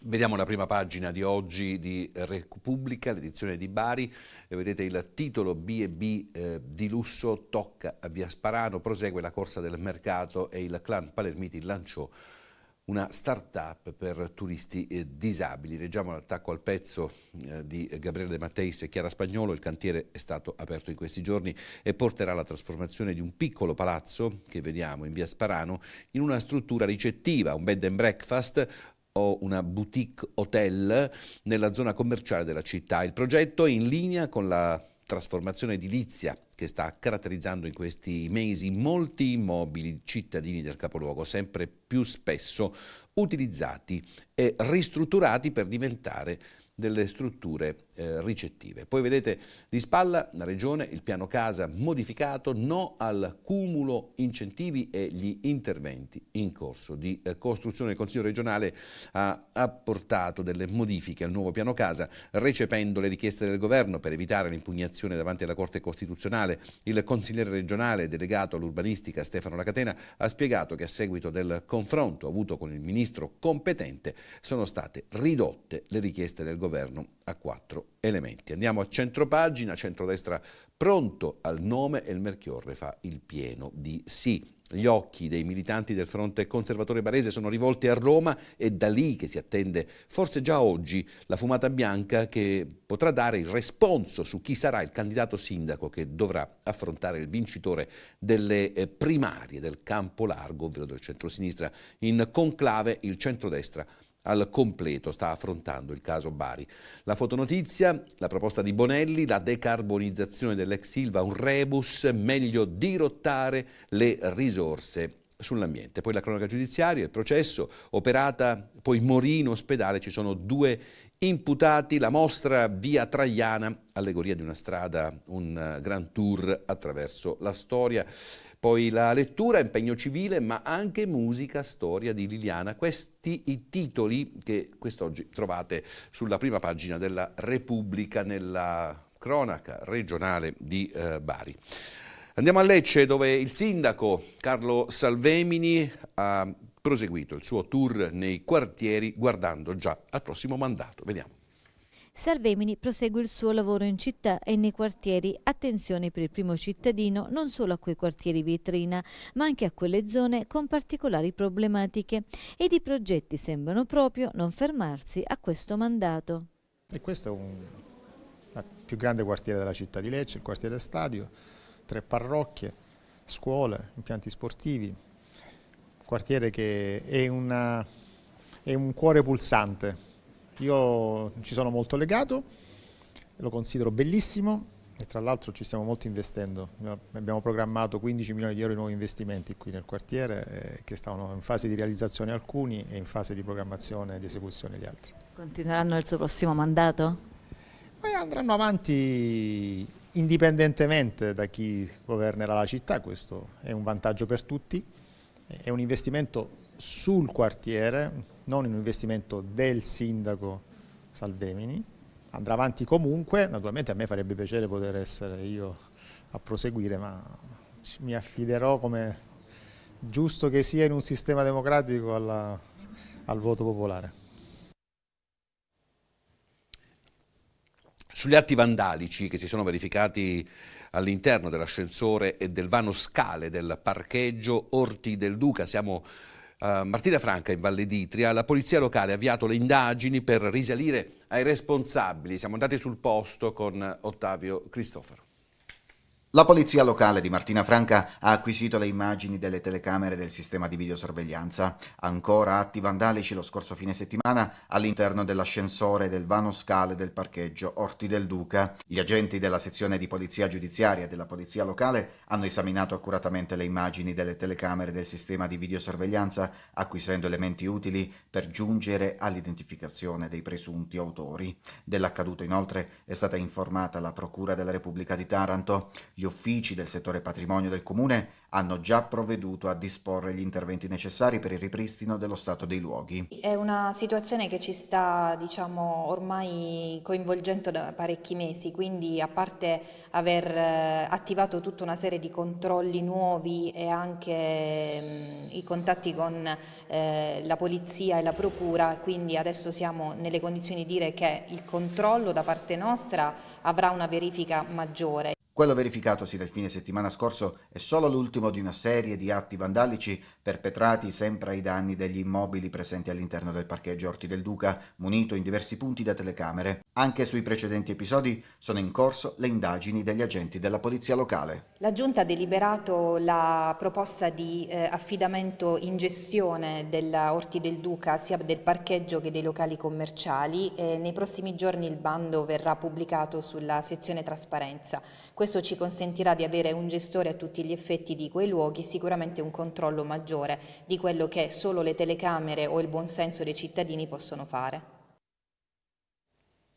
Vediamo la prima pagina di oggi di Repubblica, l'edizione di Bari, eh, vedete il titolo B&B eh, di lusso tocca a Via Sparano, prosegue la corsa del mercato e il clan Palermiti lanciò una start-up per turisti eh, disabili. Leggiamo l'attacco al pezzo eh, di Gabriele De Matteis e Chiara Spagnolo. Il cantiere è stato aperto in questi giorni e porterà la trasformazione di un piccolo palazzo, che vediamo in via Sparano, in una struttura ricettiva, un bed and breakfast o una boutique hotel nella zona commerciale della città. Il progetto è in linea con la trasformazione edilizia che sta caratterizzando in questi mesi molti immobili cittadini del capoluogo, sempre più spesso utilizzati e ristrutturati per diventare delle strutture eh, ricettive. Poi vedete di spalla la Regione, il piano casa modificato, no al cumulo incentivi e gli interventi in corso di eh, costruzione. Il Consiglio regionale ha apportato delle modifiche al nuovo piano casa, recependo le richieste del Governo per evitare l'impugnazione davanti alla Corte Costituzionale. Il consigliere regionale delegato all'urbanistica Stefano Lacatena ha spiegato che a seguito del confronto avuto con il ministro competente sono state ridotte le richieste del Governo a quattro elementi. Andiamo a centropagina, centrodestra pronto al nome e il Melchiorre fa il pieno di sì. Gli occhi dei militanti del fronte conservatore barese sono rivolti a Roma e da lì che si attende forse già oggi la fumata bianca che potrà dare il responso su chi sarà il candidato sindaco che dovrà affrontare il vincitore delle eh, primarie del campo largo, ovvero del centrosinistra, in conclave il centrodestra al completo sta affrontando il caso Bari. La fotonotizia, la proposta di Bonelli, la decarbonizzazione dell'ex Silva, un rebus, meglio dirottare le risorse sull'ambiente. Poi la cronaca giudiziaria, il processo, operata poi Morino ospedale, ci sono due imputati, la mostra via Traiana, allegoria di una strada, un eh, gran tour attraverso la storia. Poi la lettura, impegno civile, ma anche musica, storia di Liliana. Questi i titoli che quest'oggi trovate sulla prima pagina della Repubblica nella cronaca regionale di eh, Bari. Andiamo a Lecce dove il sindaco Carlo Salvemini ha proseguito il suo tour nei quartieri guardando già al prossimo mandato. Vediamo. Salvemini prosegue il suo lavoro in città e nei quartieri. Attenzione per il primo cittadino non solo a quei quartieri vetrina, ma anche a quelle zone con particolari problematiche. Ed i progetti sembrano proprio non fermarsi a questo mandato. E questo è un più grande quartiere della città di Lecce, il quartiere stadio, tre parrocchie, scuole, impianti sportivi, quartiere che è, una, è un cuore pulsante io ci sono molto legato, lo considero bellissimo e tra l'altro ci stiamo molto investendo. Abbiamo programmato 15 milioni di euro di nuovi investimenti qui nel quartiere eh, che stavano in fase di realizzazione alcuni e in fase di programmazione e di esecuzione gli altri. Continueranno nel suo prossimo mandato? Beh, andranno avanti indipendentemente da chi governerà la città, questo è un vantaggio per tutti è un investimento sul quartiere, non un investimento del sindaco Salvemini, andrà avanti comunque, naturalmente a me farebbe piacere poter essere io a proseguire, ma mi affiderò come giusto che sia in un sistema democratico alla, al voto popolare. Sugli atti vandalici che si sono verificati all'interno dell'ascensore e del vano scale del parcheggio Orti del Duca, siamo a Martina Franca in Valle d'Itria, la polizia locale ha avviato le indagini per risalire ai responsabili. Siamo andati sul posto con Ottavio Cristoforo. La polizia locale di Martina Franca ha acquisito le immagini delle telecamere del sistema di videosorveglianza, ancora atti vandalici lo scorso fine settimana all'interno dell'ascensore del vano scale del parcheggio Orti del Duca. Gli agenti della sezione di polizia giudiziaria della polizia locale hanno esaminato accuratamente le immagini delle telecamere del sistema di videosorveglianza, acquisendo elementi utili per giungere all'identificazione dei presunti autori. Dell'accaduto inoltre è stata informata la Procura della Repubblica di Taranto. Gli uffici del settore patrimonio del comune hanno già provveduto a disporre gli interventi necessari per il ripristino dello stato dei luoghi. È una situazione che ci sta diciamo, ormai coinvolgendo da parecchi mesi, quindi a parte aver eh, attivato tutta una serie di controlli nuovi e anche mh, mm, i contatti con eh, la polizia e la procura, quindi adesso siamo nelle condizioni di dire che il controllo da parte nostra avrà una verifica maggiore quello verificatosi nel fine settimana scorso è solo l'ultimo di una serie di atti vandalici perpetrati sempre ai danni degli immobili presenti all'interno del parcheggio Orti del Duca, munito in diversi punti da telecamere. Anche sui precedenti episodi sono in corso le indagini degli agenti della polizia locale. La Giunta ha deliberato la proposta di eh, affidamento in gestione della Orti del Duca sia del parcheggio che dei locali commerciali e nei prossimi giorni il bando verrà pubblicato sulla sezione trasparenza. Questo ci consentirà di avere un gestore a tutti gli effetti di quei luoghi, e sicuramente un controllo maggiore maggiore di quello che solo le telecamere o il buonsenso dei cittadini possono fare.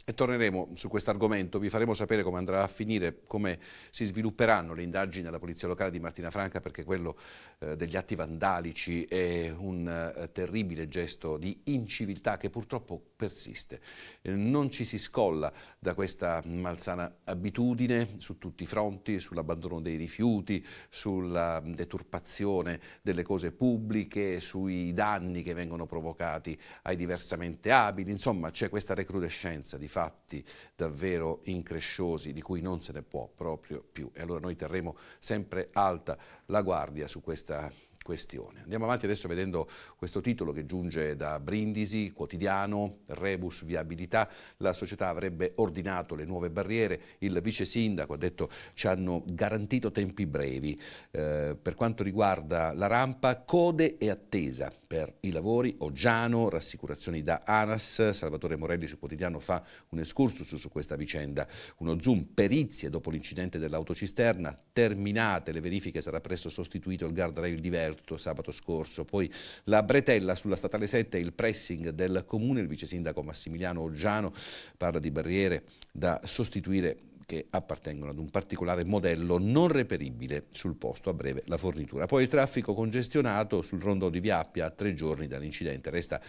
E torneremo su questo argomento, vi faremo sapere come andrà a finire, come si svilupperanno le indagini alla Polizia Locale di Martina Franca perché quello eh, degli atti vandalici è un eh, terribile gesto di inciviltà che purtroppo persiste. Eh, non ci si scolla da questa malsana abitudine su tutti i fronti, sull'abbandono dei rifiuti, sulla deturpazione delle cose pubbliche, sui danni che vengono provocati ai diversamente abili, insomma c'è questa recrudescenza di fatti davvero incresciosi di cui non se ne può proprio più. E allora noi terremo sempre alta la guardia su questa questione. Andiamo avanti adesso vedendo questo titolo che giunge da Brindisi, quotidiano, rebus viabilità, la società avrebbe ordinato le nuove barriere, il vice sindaco ha detto ci hanno garantito tempi brevi. Eh, per quanto riguarda la rampa, code e attesa per i lavori, Oggiano, rassicurazioni da ANAS, Salvatore Morelli su quotidiano fa un escursus su questa vicenda, uno zoom, perizie dopo l'incidente dell'autocisterna, terminate le verifiche sarà presto sostituito il guardrail diverso aperto sabato scorso. Poi la bretella sulla statale 7 e il pressing del comune, il vice sindaco Massimiliano Oggiano parla di barriere da sostituire che appartengono ad un particolare modello non reperibile sul posto a breve la fornitura. Poi il traffico congestionato sul rondò di Viappia a tre giorni dall'incidente resta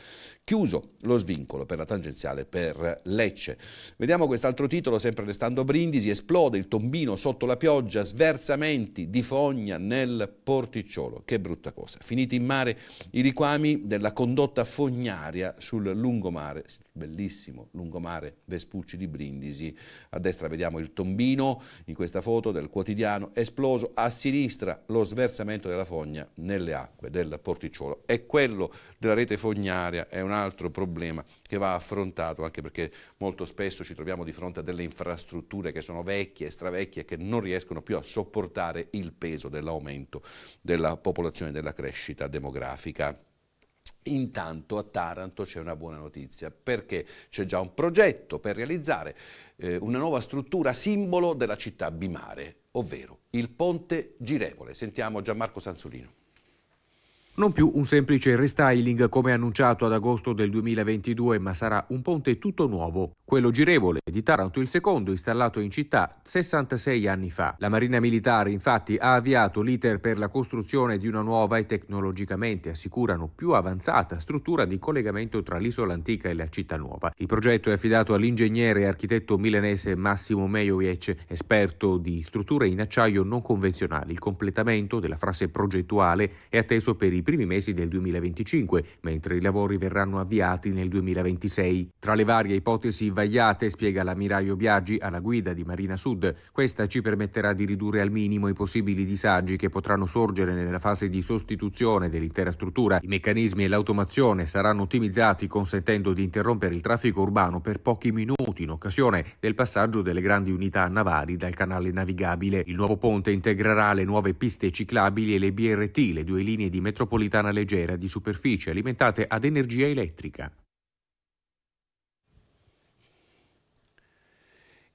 chiuso lo svincolo per la tangenziale per Lecce. Vediamo quest'altro titolo, sempre restando Brindisi, esplode il tombino sotto la pioggia, sversamenti di fogna nel porticciolo. Che brutta cosa. Finiti in mare i riquami della condotta fognaria sul lungomare bellissimo lungomare Vespucci di Brindisi. A destra vediamo il tombino in questa foto del quotidiano esploso, a sinistra lo sversamento della fogna nelle acque del porticciolo. E quello della rete fognaria è un altro problema che va affrontato anche perché molto spesso ci troviamo di fronte a delle infrastrutture che sono vecchie, stravecchie, che non riescono più a sopportare il peso dell'aumento della popolazione e della crescita demografica. Intanto a Taranto c'è una buona notizia perché c'è già un progetto per realizzare eh, una nuova struttura simbolo della città bimare, ovvero il ponte girevole. Sentiamo Gianmarco Sansolino. Non più un semplice restyling come annunciato ad agosto del 2022, ma sarà un ponte tutto nuovo, quello girevole di Taranto il secondo installato in città 66 anni fa. La Marina Militare infatti ha avviato l'iter per la costruzione di una nuova e tecnologicamente assicurano più avanzata struttura di collegamento tra l'isola antica e la città nuova. Il progetto è affidato all'ingegnere e architetto milanese Massimo Mejovic, esperto di strutture in acciaio non convenzionali. Il completamento della frase progettuale è atteso per i nei primi mesi del 2025, mentre i lavori verranno avviati nel 2026. Tra le varie ipotesi vagliate, spiega l'ammiraglio Biaggi alla guida di Marina Sud, questa ci permetterà di ridurre al minimo i possibili disagi che potranno sorgere nella fase di sostituzione dell'intera struttura. I meccanismi e l'automazione saranno ottimizzati consentendo di interrompere il traffico urbano per pochi minuti in occasione del passaggio delle grandi unità navali dal canale navigabile. Il nuovo ponte integrerà le nuove piste ciclabili e le BRT, le due linee di metropolitana metropolitana leggera di superficie alimentate ad energia elettrica.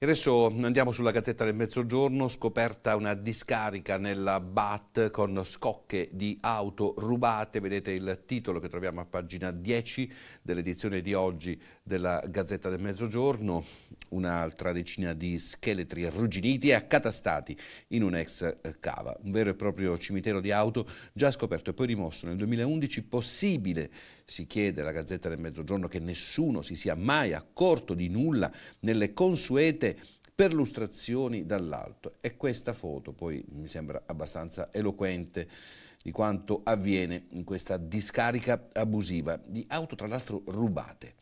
E adesso andiamo sulla Gazzetta del Mezzogiorno, scoperta una discarica nella BAT con scocche di auto rubate, vedete il titolo che troviamo a pagina 10 dell'edizione di oggi della Gazzetta del Mezzogiorno un'altra decina di scheletri arrugginiti e accatastati in un'ex eh, cava, un vero e proprio cimitero di auto già scoperto e poi rimosso nel 2011, possibile si chiede la Gazzetta del Mezzogiorno che nessuno si sia mai accorto di nulla nelle consuete perlustrazioni dall'alto e questa foto poi mi sembra abbastanza eloquente di quanto avviene in questa discarica abusiva di auto tra l'altro rubate.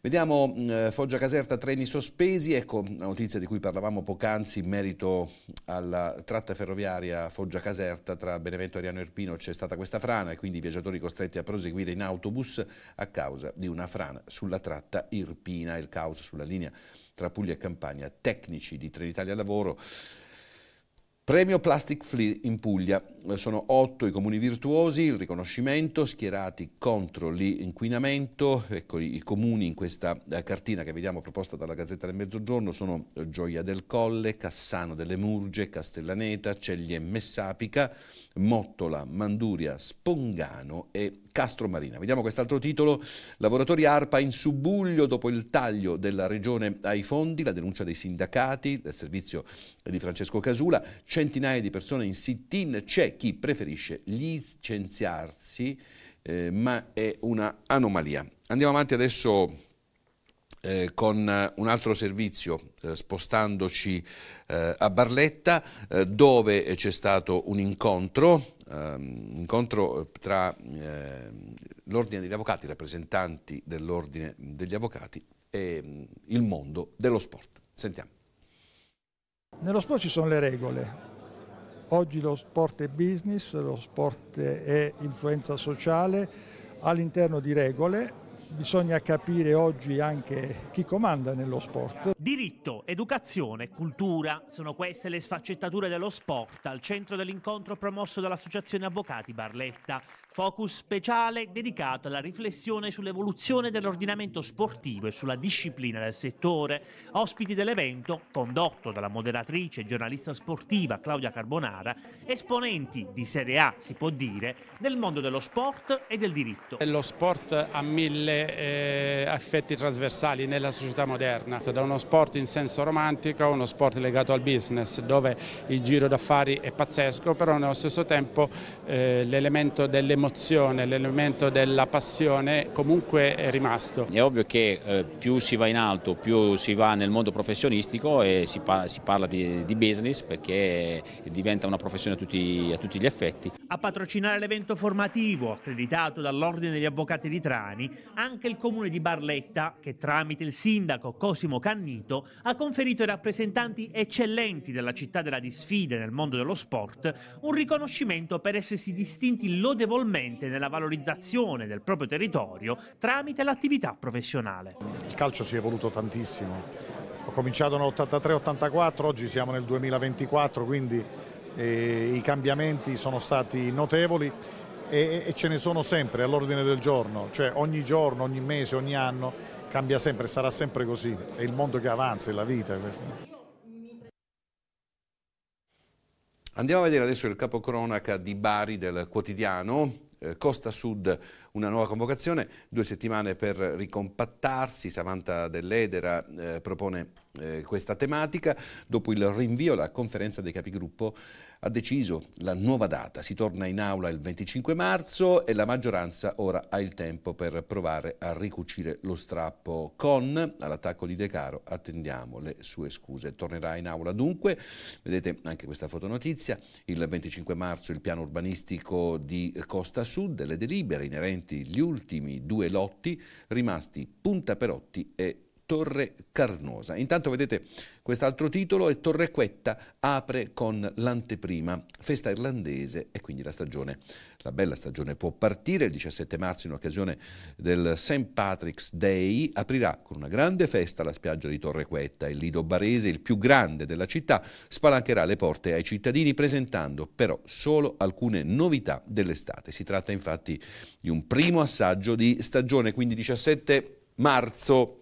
Vediamo mm, eh, Foggia Caserta, treni sospesi, ecco la notizia di cui parlavamo poc'anzi in merito alla tratta ferroviaria Foggia Caserta tra Benevento Ariano e Irpino c'è stata questa frana e quindi i viaggiatori costretti a proseguire in autobus a causa di una frana sulla tratta Irpina, il caos sulla linea tra Puglia e Campania, tecnici di Trenitalia Lavoro Premio Plastic Free in Puglia. Sono otto i comuni virtuosi, il riconoscimento, schierati contro l'inquinamento. Ecco, i comuni in questa eh, cartina che vediamo proposta dalla Gazzetta del Mezzogiorno sono Gioia del Colle, Cassano delle Murge, Castellaneta, Ceglie Messapica, Mottola, Manduria, Spongano e Castro Marina. Vediamo quest'altro titolo, lavoratori ARPA in subbuglio dopo il taglio della regione ai fondi, la denuncia dei sindacati, del servizio di Francesco Casula, centinaia di persone in sit-in, c'è chi preferisce licenziarsi, eh, ma è una anomalia. Andiamo avanti adesso eh, con un altro servizio, eh, spostandoci eh, a Barletta, eh, dove c'è stato un incontro um, incontro eh, tra eh, l'Ordine degli Avvocati, rappresentanti dell'Ordine degli Avvocati e um, il mondo dello sport. Sentiamo. Nello sport ci sono le regole. Oggi lo sport è business, lo sport è influenza sociale all'interno di regole bisogna capire oggi anche chi comanda nello sport. Diritto, educazione, cultura sono queste le sfaccettature dello sport al centro dell'incontro promosso dall'Associazione Avvocati Barletta focus speciale dedicato alla riflessione sull'evoluzione dell'ordinamento sportivo e sulla disciplina del settore. Ospiti dell'evento, condotto dalla moderatrice e giornalista sportiva Claudia Carbonara, esponenti di Serie A, si può dire, del mondo dello sport e del diritto. Lo sport ha mille eh, effetti trasversali nella società moderna, da uno sport in senso romantico a uno sport legato al business, dove il giro d'affari è pazzesco, però nello stesso tempo eh, l'elemento dell'emozione l'emozione, l'elemento della passione comunque è rimasto. È ovvio che eh, più si va in alto, più si va nel mondo professionistico e si, pa si parla di, di, business perché diventa una professione a tutti, a tutti gli effetti. A patrocinare l'evento formativo, accreditato dall'Ordine degli Avvocati di Trani, anche il comune di Barletta, che tramite il sindaco Cosimo Cannito ha conferito ai rappresentanti eccellenti della città della disfida nel mondo dello sport un riconoscimento per essersi distinti lodevolmente specialmente nella valorizzazione del proprio territorio tramite l'attività professionale. Il calcio si è evoluto tantissimo, ho cominciato nel 83-84, oggi siamo nel 2024, quindi eh, i cambiamenti sono stati notevoli e, e ce ne sono sempre all'ordine del giorno, cioè ogni giorno, ogni mese, ogni anno cambia sempre, sarà sempre così, è il mondo che avanza, è la vita. Andiamo a vedere adesso il capocronaca di Bari del quotidiano eh, Costa Sud una nuova convocazione, due settimane per ricompattarsi, Samantha Dell'Edera eh, propone eh, questa tematica, dopo il rinvio alla conferenza dei capigruppo ha deciso la nuova data. Si torna in aula il 25 marzo e la maggioranza ora ha il tempo per provare a ricucire lo strappo. Con all'attacco di De Caro attendiamo le sue scuse. Tornerà in aula dunque, vedete anche questa fotonotizia, il 25 marzo il piano urbanistico di Costa Sud, le delibere inerenti agli ultimi due lotti rimasti Punta Perotti e Torre Carnosa. Intanto vedete quest'altro titolo e Torre Quetta apre con l'anteprima, festa irlandese e quindi la stagione, la bella stagione può partire il 17 marzo in occasione del St. Patrick's Day, aprirà con una grande festa la spiaggia di Torre Quetta, il lido barese, il più grande della città, spalancherà le porte ai cittadini presentando però solo alcune novità dell'estate. Si tratta infatti di un primo assaggio di stagione, quindi 17 marzo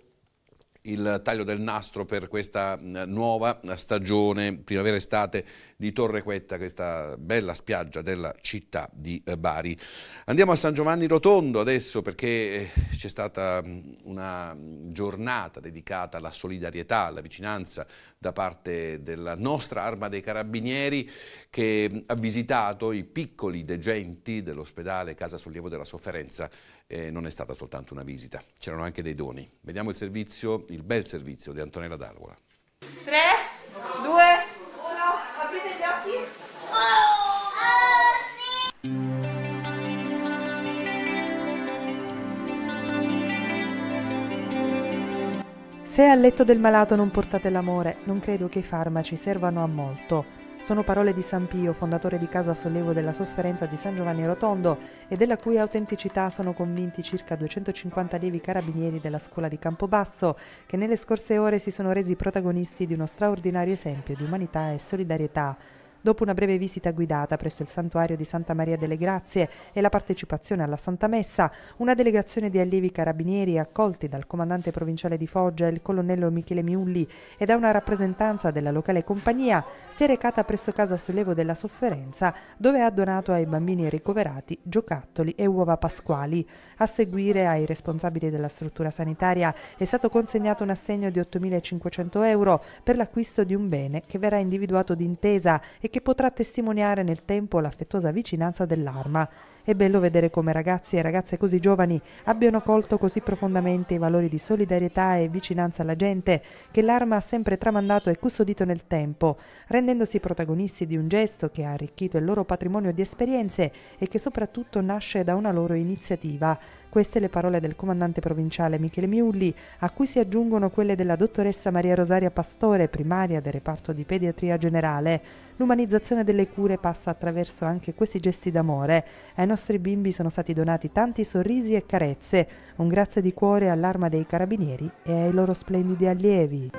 il taglio del nastro per questa nuova stagione primavera-estate di Torre Quetta, questa bella spiaggia della città di eh, Bari. Andiamo a San Giovanni Rotondo adesso perché eh, c'è stata una giornata dedicata alla solidarietà, alla vicinanza da parte della nostra Arma dei Carabinieri che ha visitato i piccoli degenti dell'ospedale Casa Sollievo della Sofferenza eh, non è stata soltanto una visita, c'erano anche dei doni. Vediamo il servizio, il bel servizio di Antonella D'Alvola. 3, 2, 1, aprite gli occhi. Oh, oh, sì. Se al letto del malato non portate l'amore, non credo che i farmaci servano a molto. Sono parole di San Pio, fondatore di Casa Sollevo della Sofferenza di San Giovanni Rotondo e della cui autenticità sono convinti circa 250 allievi carabinieri della scuola di Campobasso, che nelle scorse ore si sono resi protagonisti di uno straordinario esempio di umanità e solidarietà. Dopo una breve visita guidata presso il santuario di Santa Maria delle Grazie e la partecipazione alla Santa Messa, una delegazione di allievi carabinieri accolti dal comandante provinciale di Foggia, il colonnello Michele Miulli, e da una rappresentanza della locale compagnia, si è recata presso Casa Sollevo della Sofferenza, dove ha donato ai bambini ricoverati giocattoli e uova pasquali. A seguire ai responsabili della struttura sanitaria è stato consegnato un assegno di 8.500 euro per l'acquisto di un bene che verrà individuato d'intesa e che potrà testimoniare nel tempo l'affettuosa vicinanza dell'arma è bello vedere come ragazzi e ragazze così giovani abbiano colto così profondamente i valori di solidarietà e vicinanza alla gente che l'arma ha sempre tramandato e custodito nel tempo, rendendosi protagonisti di un gesto che ha arricchito il loro patrimonio di esperienze e che soprattutto nasce da una loro iniziativa. Queste le parole del comandante provinciale Michele Miulli, a cui si aggiungono quelle della dottoressa Maria Rosaria Pastore, primaria del reparto di pediatria generale. L'umanizzazione delle cure passa attraverso anche questi gesti d'amore. Ai nostri bimbi sono stati donati tanti sorrisi e carezze. Un grazie di cuore all'Arma dei Carabinieri e ai loro splendidi allievi.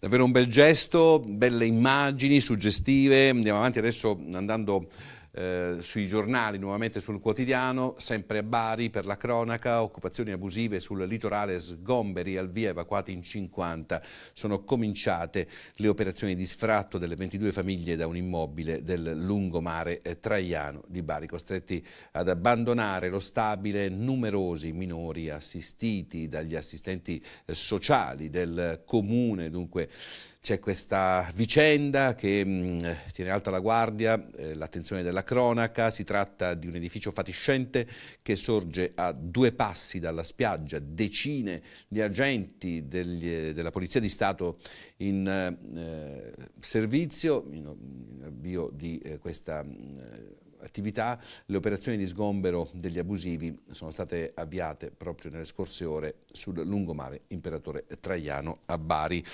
Davvero un bel gesto, belle immagini suggestive. Andiamo avanti adesso andando eh, sui giornali, nuovamente sul quotidiano, sempre a Bari per la cronaca, occupazioni abusive sul litorale sgomberi al via evacuati in 50. Sono cominciate le operazioni di sfratto delle 22 famiglie da un immobile del lungomare eh, Traiano di Bari, costretti ad abbandonare lo stabile numerosi minori assistiti dagli assistenti eh, sociali del comune, dunque c'è questa vicenda che mh, mm, tiene alta la guardia, eh, l'attenzione della cronaca, si tratta di un edificio fatiscente che sorge a due passi dalla spiaggia, decine di agenti degli, eh, della Polizia di Stato in eh, servizio, in, avvio di eh, questa mm, attività, le operazioni di sgombero degli abusivi sono state avviate proprio nelle scorse ore sul lungomare Imperatore Traiano a Bari.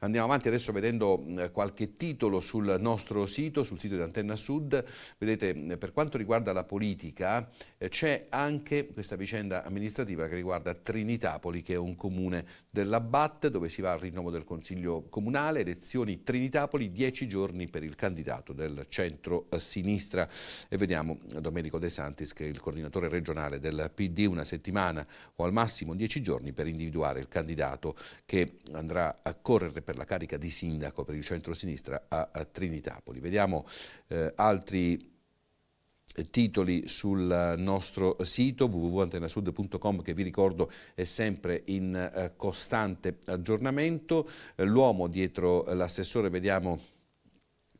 Andiamo avanti adesso vedendo eh, qualche titolo sul nostro sito, sul sito di Antenna Sud. Vedete, eh, per quanto riguarda la politica, eh, c'è anche questa vicenda amministrativa che riguarda Trinitapoli, che è un comune dell'Abbat, dove si va al rinnovo del Consiglio Comunale, elezioni Trinitapoli, dieci giorni per il candidato del centro-sinistra vediamo Domenico De Santis che è il coordinatore regionale del PD una settimana o al massimo dieci giorni per individuare il candidato che andrà a correre per la carica di sindaco per il centro-sinistra a, Trinitapoli. Vediamo eh, altri titoli sul nostro sito www.antenasud.com che vi ricordo è sempre in eh, costante aggiornamento. Eh, l'uomo dietro l'assessore, vediamo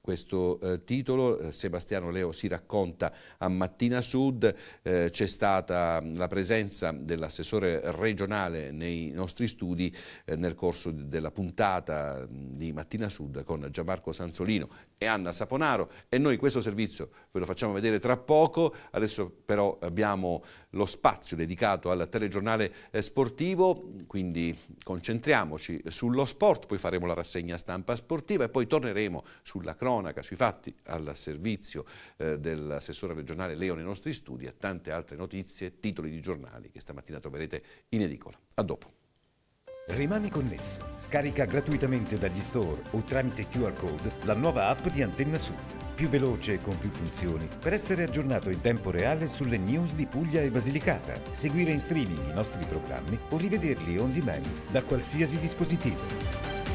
questo eh, titolo. Eh, Sebastiano Leo si racconta a Mattina Sud, eh, c'è stata mm, la presenza dell'assessore regionale nei nostri studi eh, nel corso della puntata mm, di Mattina Sud con Gianmarco Sanzolino e Anna Saponaro e noi questo servizio ve lo facciamo vedere tra poco, adesso però abbiamo lo spazio dedicato al telegiornale eh, sportivo, quindi concentriamoci sullo sport, poi faremo la rassegna stampa sportiva e poi torneremo sulla cronaca cronaca, sui fatti, al servizio eh, dell'assessore regionale Leo nei nostri studi a tante altre notizie, titoli di giornali che stamattina troverete in edicola. A dopo. Rimani connesso. Scarica gratuitamente dagli store o tramite QR code la nuova app di Antenna Sud più veloce e con più funzioni per essere aggiornato in tempo reale sulle news di Puglia e Basilicata, seguire in streaming i nostri programmi o rivederli on demand da qualsiasi dispositivo.